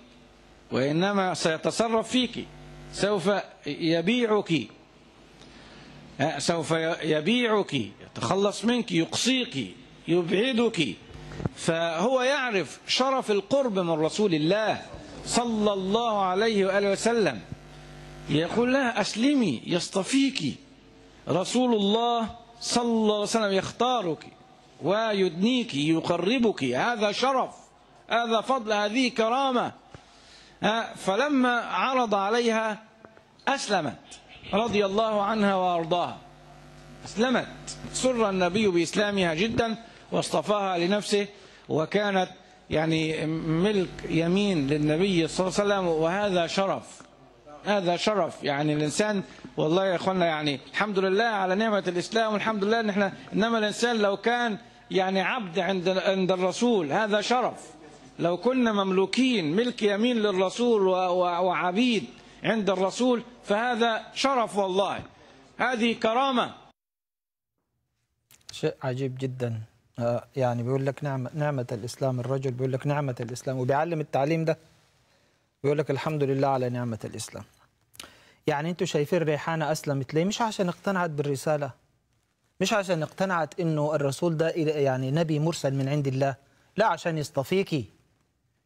وإنما سيتصرف فيك سوف يبيعك سوف يبيعك يتخلص منك يقصيك يبعدك فهو يعرف شرف القرب من رسول الله صلى الله عليه وآله وسلم يقول لها أسلمي يصطفيك رسول الله صلى الله عليه وسلم يختارك ويدنيك يقربك هذا شرف هذا فضل هذه كرامة فلما عرض عليها أسلمت رضي الله عنها وأرضاها أسلمت سر النبي بإسلامها جدا واصطفاها لنفسه وكانت يعني ملك يمين للنبي صلى الله عليه وسلم وهذا شرف هذا شرف يعني الإنسان والله يا إخوانا يعني الحمد لله على نعمة الإسلام والحمد لله إن إحنا إنما الإنسان لو كان يعني عبد عند عند الرسول هذا شرف لو كنا مملوكين ملك يمين للرسول وعبيد عند الرسول فهذا شرف والله هذه كرامة شيء عجيب جدا آه، يعني بيقول لك نعمة نعمة الإسلام الرجل بيقول لك نعمة الإسلام وبيعلم التعليم ده بيقول لك الحمد لله على نعمة الإسلام يعني أنتوا شايفين ريحانة أسلمت ليه مش عشان اقتنعت بالرسالة مش عشان اقتنعت إنه الرسول ده يعني نبي مرسل من عند الله لا عشان يصطفيكي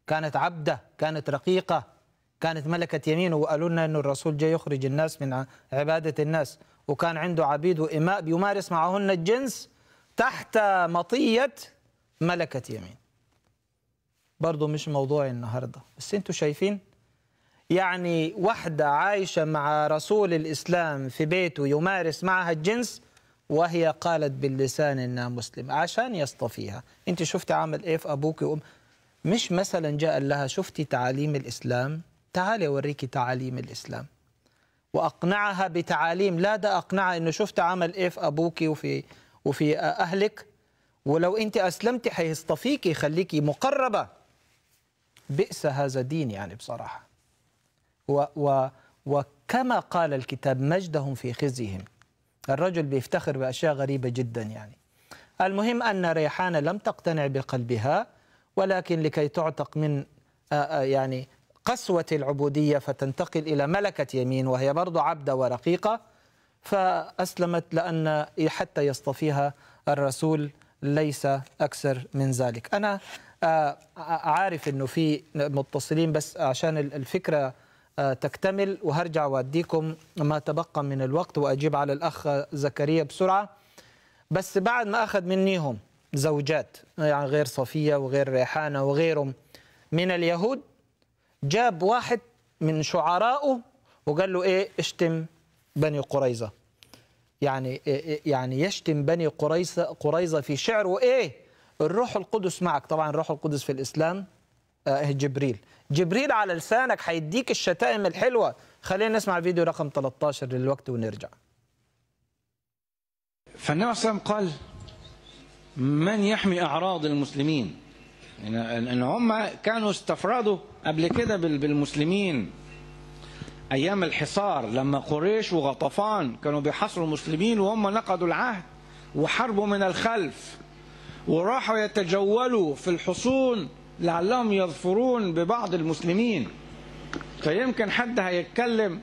كانت عبدة كانت رقيقة كانت ملكة يمين وقالوا لنا إنه الرسول جاي يخرج الناس من عبادة الناس وكان عنده عبيد وإماء بيمارس معهن الجنس تحت مطية ملكة يمين برضو مش موضوعي النهاردة بس انتوا شايفين يعني واحدة عايشة مع رسول الإسلام في بيته يمارس معها الجنس وهي قالت باللسان إنها مسلمة عشان يصطفيها أنت شفتي عامل إيه في أبوك وأم مش مثلا جاء لها شفتي تعاليم الإسلام تعالي أوريكي تعاليم الإسلام وأقنعها بتعاليم لا ده أقنعها إنه شفت عمل إيه في أبوك وفي وفي أهلك ولو أنت أسلمتي حيصطفيك يخليكي مقربة بئس هذا الدين يعني بصراحة و و وكما قال الكتاب مجدهم في خزيهم الرجل بيفتخر بأشياء غريبة جدا يعني المهم أن ريحانة لم تقتنع بقلبها ولكن لكي تعتق من يعني قسوة العبودية فتنتقل إلى ملكة يمين وهي برضو عبدة ورقيقة فأسلمت لأن حتى يصطفيها الرسول ليس أكثر من ذلك أنا آه، عارف أنه في متصلين بس عشان الفكرة آه، تكتمل وهرجع وأديكم ما تبقى من الوقت وأجيب على الأخ زكريا بسرعة بس بعد ما أخذ منيهم زوجات يعني غير صفية وغير ريحانة وغيرهم من اليهود جاب واحد من شعرائه وقال له إيه اشتم بني قريظة يعني يعني يشتم بني قريظة قريظة في شعره إيه الروح القدس معك طبعا الروح القدس في الإسلام آه، إيه، جبريل جبريل على لسانك هيديك الشتائم الحلوة خلينا نسمع فيديو رقم 13 للوقت ونرجع فالنبي صلى الله قال من يحمي أعراض المسلمين يعني إن هم كانوا استفرادوا قبل كده بالمسلمين أيام الحصار لما قريش وغطفان كانوا بيحاصروا المسلمين وهم نقضوا العهد وحاربوا من الخلف وراحوا يتجولوا في الحصون لعلهم يظفرون ببعض المسلمين فيمكن حد هيتكلم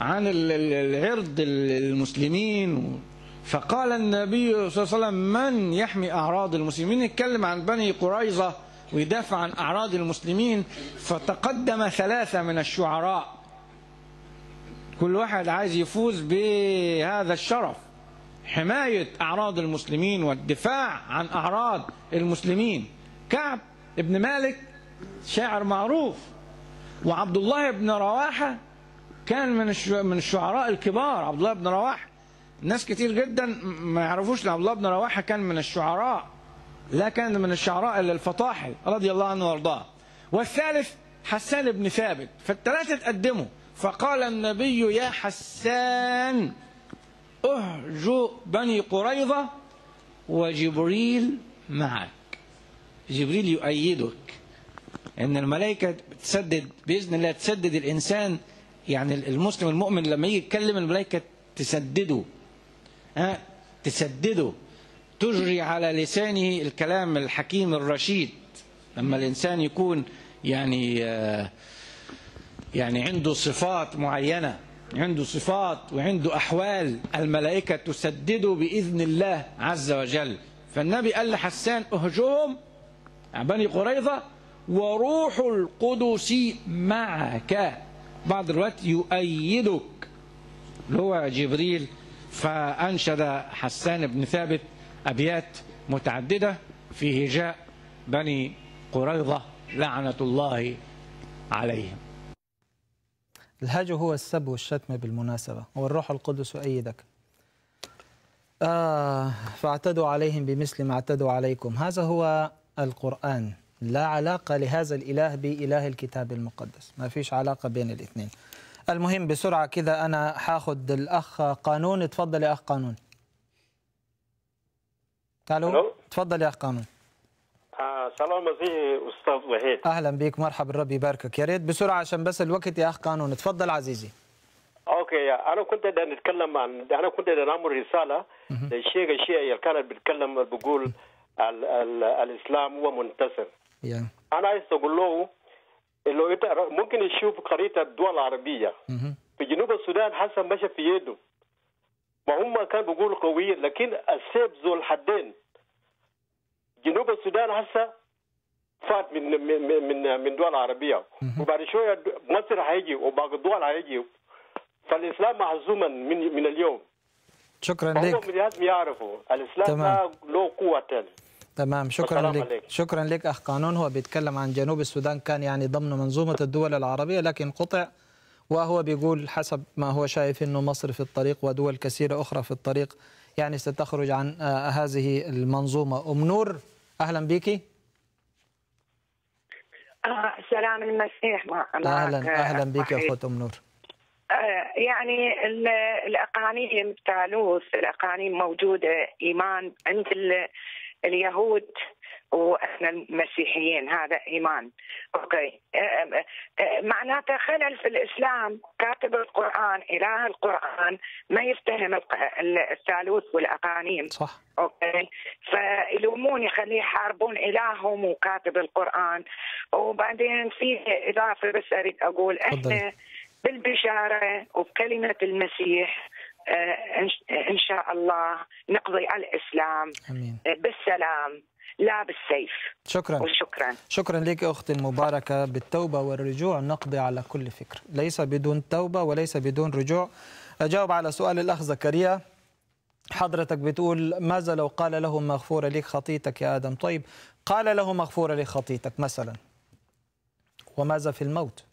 عن العرض المسلمين فقال النبي صلى الله عليه وسلم من يحمي أعراض المسلمين يتكلم عن بني قريظة ويدافع عن أعراض المسلمين فتقدم ثلاثة من الشعراء كل واحد عايز يفوز بهذا الشرف حماية أعراض المسلمين والدفاع عن أعراض المسلمين كعب ابن مالك شاعر معروف وعبد الله بن رواحة كان من من الشعراء الكبار عبد الله بن رواحة ناس كتير جدا ما يعرفوش عبد الله بن رواحة كان من الشعراء لا كان من الشعراء الا الفطاحل رضي الله عنه وارضاه والثالث حسان بن ثابت فالثلاثة تقدموا فقال النبي يا حسان اهجو بني قريظة وجبريل معك جبريل يؤيدك ان الملائكة تسدد بإذن الله تسدد الإنسان يعني المسلم المؤمن لما يجي يتكلم الملائكة تسدده ها تسدده تجري على لسانه الكلام الحكيم الرشيد لما الإنسان يكون يعني آه يعني عنده صفات معينة عنده صفات وعنده أحوال الملائكة تسدده بإذن الله عز وجل فالنبي قال لحسان اهجهم بني قريظة وروح القدس معك بعض الوقت يؤيدك اللي هو جبريل فأنشد حسان بن ثابت أبيات متعددة في هجاء بني قريظة لعنة الله عليهم الهجو هو السب والشتم بالمناسبة والروح القدس أيدك آه فاعتدوا عليهم بمثل ما اعتدوا عليكم هذا هو القرآن لا علاقة لهذا الإله بإله الكتاب المقدس ما فيش علاقة بين الاثنين المهم بسرعة كذا أنا حاخد الأخ قانون تفضل يا أخ قانون الو تفضل يا أخ قانون السلام المسيحي استاذ وهيد اهلا بك مرحبا ربي يباركك يا ريت بسرعه عشان بس الوقت يا اخ قانون تفضل عزيزي اوكي انا كنت بدي نتكلم عن انا كنت بدي نعمل رساله للشيخ الشيعي اللي كانت بتتكلم بقول ال... ال... الاسلام هو منتصر yeah. انا عايز اقول له لو ممكن يشوف خريطه الدول العربيه في جنوب السودان حسن مشى في يده ما هم كان بيقولوا قويين لكن السيف ذو الحدين جنوب السودان هسه فات من من من من دول عربيه وبعد شويه مصر هيجي وباقي الدول هيجي فالاسلام مهزوما من من اليوم شكرا لك لازم يعرفوا الاسلام تمام. له قوه تاني تمام شكرا لك شكرا لك اخ قانون هو بيتكلم عن جنوب السودان كان يعني ضمن منظومه <laughs> الدول العربيه لكن قطع وهو بيقول حسب ما هو شايف انه مصر في الطريق ودول كثيره اخرى في الطريق يعني ستخرج عن آه، هذه المنظومه ام نور اهلا بيكي آه، سلام المسيح معك اهلا اهلا بك يا اخت ام نور آه، يعني الاقانيم بتالوث الاقانيم موجوده ايمان عند اليهود واحنا المسيحيين هذا ايمان اوكي أه، أه، أه، معناته خلل في الاسلام كاتب القران اله القران ما يفتهم الثالوث والاقانيم صح اوكي فيلومون يخليه يحاربون الههم وكاتب القران وبعدين في اضافه بس اريد اقول احنا بالبشاره وبكلمه المسيح ان شاء الله نقضي على الاسلام أمين. بالسلام لعب السيف شكرا وشكرا شكرا لك اختي المباركه بالتوبه والرجوع نقضي على كل فكر ليس بدون توبه وليس بدون رجوع اجاوب على سؤال الاخ زكريا حضرتك بتقول ماذا لو قال له مغفوره لك خطيتك يا ادم طيب قال له مغفوره لك خطيتك مثلا وماذا في الموت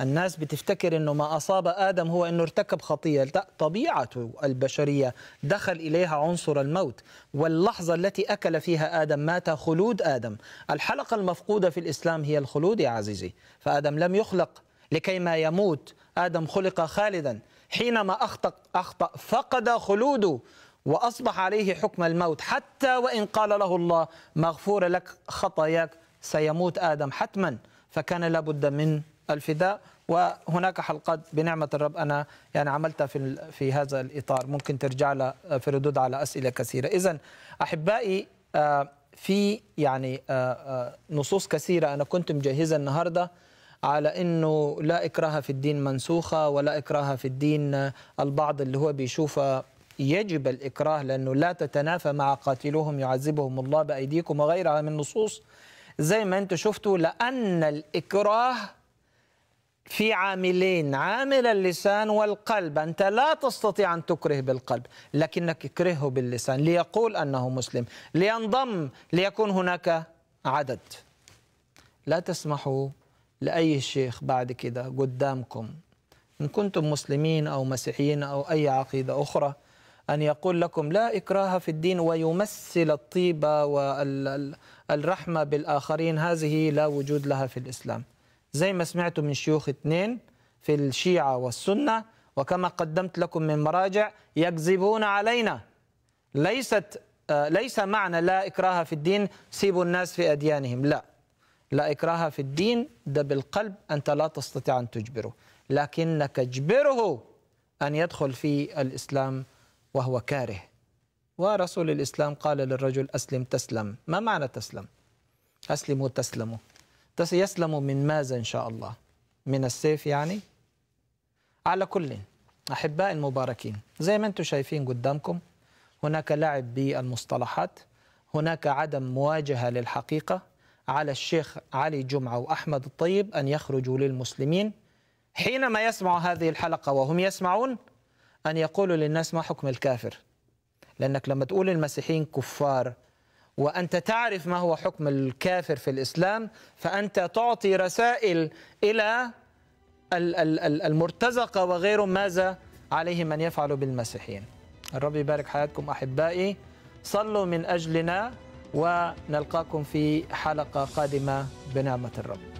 الناس بتفتكر انه ما اصاب ادم هو انه ارتكب خطيه لا طبيعته البشريه دخل اليها عنصر الموت واللحظه التي اكل فيها ادم مات خلود ادم الحلقه المفقوده في الاسلام هي الخلود يا عزيزي فادم لم يخلق لكي ما يموت ادم خلق خالدا حينما اخطا اخطا فقد خلوده واصبح عليه حكم الموت حتى وان قال له الله مغفور لك خطاياك سيموت ادم حتما فكان لابد من الفداء وهناك حلقات بنعمه الرب انا يعني عملتها في في هذا الاطار ممكن ترجع لها في ردود على اسئله كثيره اذا احبائي آه، في يعني آه، آه، نصوص كثيره انا كنت مجهزه النهارده على انه لا اكراه في الدين منسوخه ولا اكراه في الدين البعض اللي هو بيشوفها يجب الاكراه لانه لا تتنافى مع قاتلوهم يعذبهم الله بايديكم وغيرها من نصوص زي ما انتم شفتوا لان الاكراه في عاملين عامل اللسان والقلب أنت لا تستطيع أن تكره بالقلب لكنك اكرهه باللسان ليقول أنه مسلم لينضم ليكون هناك عدد لا تسمحوا لأي شيخ بعد كده قدامكم إن كنتم مسلمين أو مسيحيين أو أي عقيدة أخرى أن يقول لكم لا إكراه في الدين ويمثل الطيبة والرحمة بالآخرين هذه لا وجود لها في الإسلام زي ما سمعتوا من شيوخ اثنين في الشيعة والسنة وكما قدمت لكم من مراجع يكذبون علينا ليست آه، ليس معنى لا إكراه في الدين سيبوا الناس في أديانهم لا لا إكراه في الدين ده بالقلب أنت لا تستطيع أن تجبره لكنك اجبره أن يدخل في الإسلام وهو كاره ورسول الإسلام قال للرجل أسلم تسلم ما معنى تسلم أسلموا تسلموا يسلم من ماذا إن شاء الله من السيف يعني على كل أحباء المباركين زي ما أنتم شايفين قدامكم هناك لعب بالمصطلحات هناك عدم مواجهة للحقيقة على الشيخ علي جمعة وأحمد الطيب أن يخرجوا للمسلمين حينما يسمعوا هذه الحلقة وهم يسمعون أن يقولوا للناس ما حكم الكافر لأنك لما تقول المسيحيين كفار وأنت تعرف ما هو حكم الكافر في الإسلام فأنت تعطي رسائل إلى المرتزقة وغيرهم ماذا عليهم أن يفعلوا بالمسيحيين الرب يبارك حياتكم أحبائي صلوا من أجلنا ونلقاكم في حلقة قادمة بنعمة الرب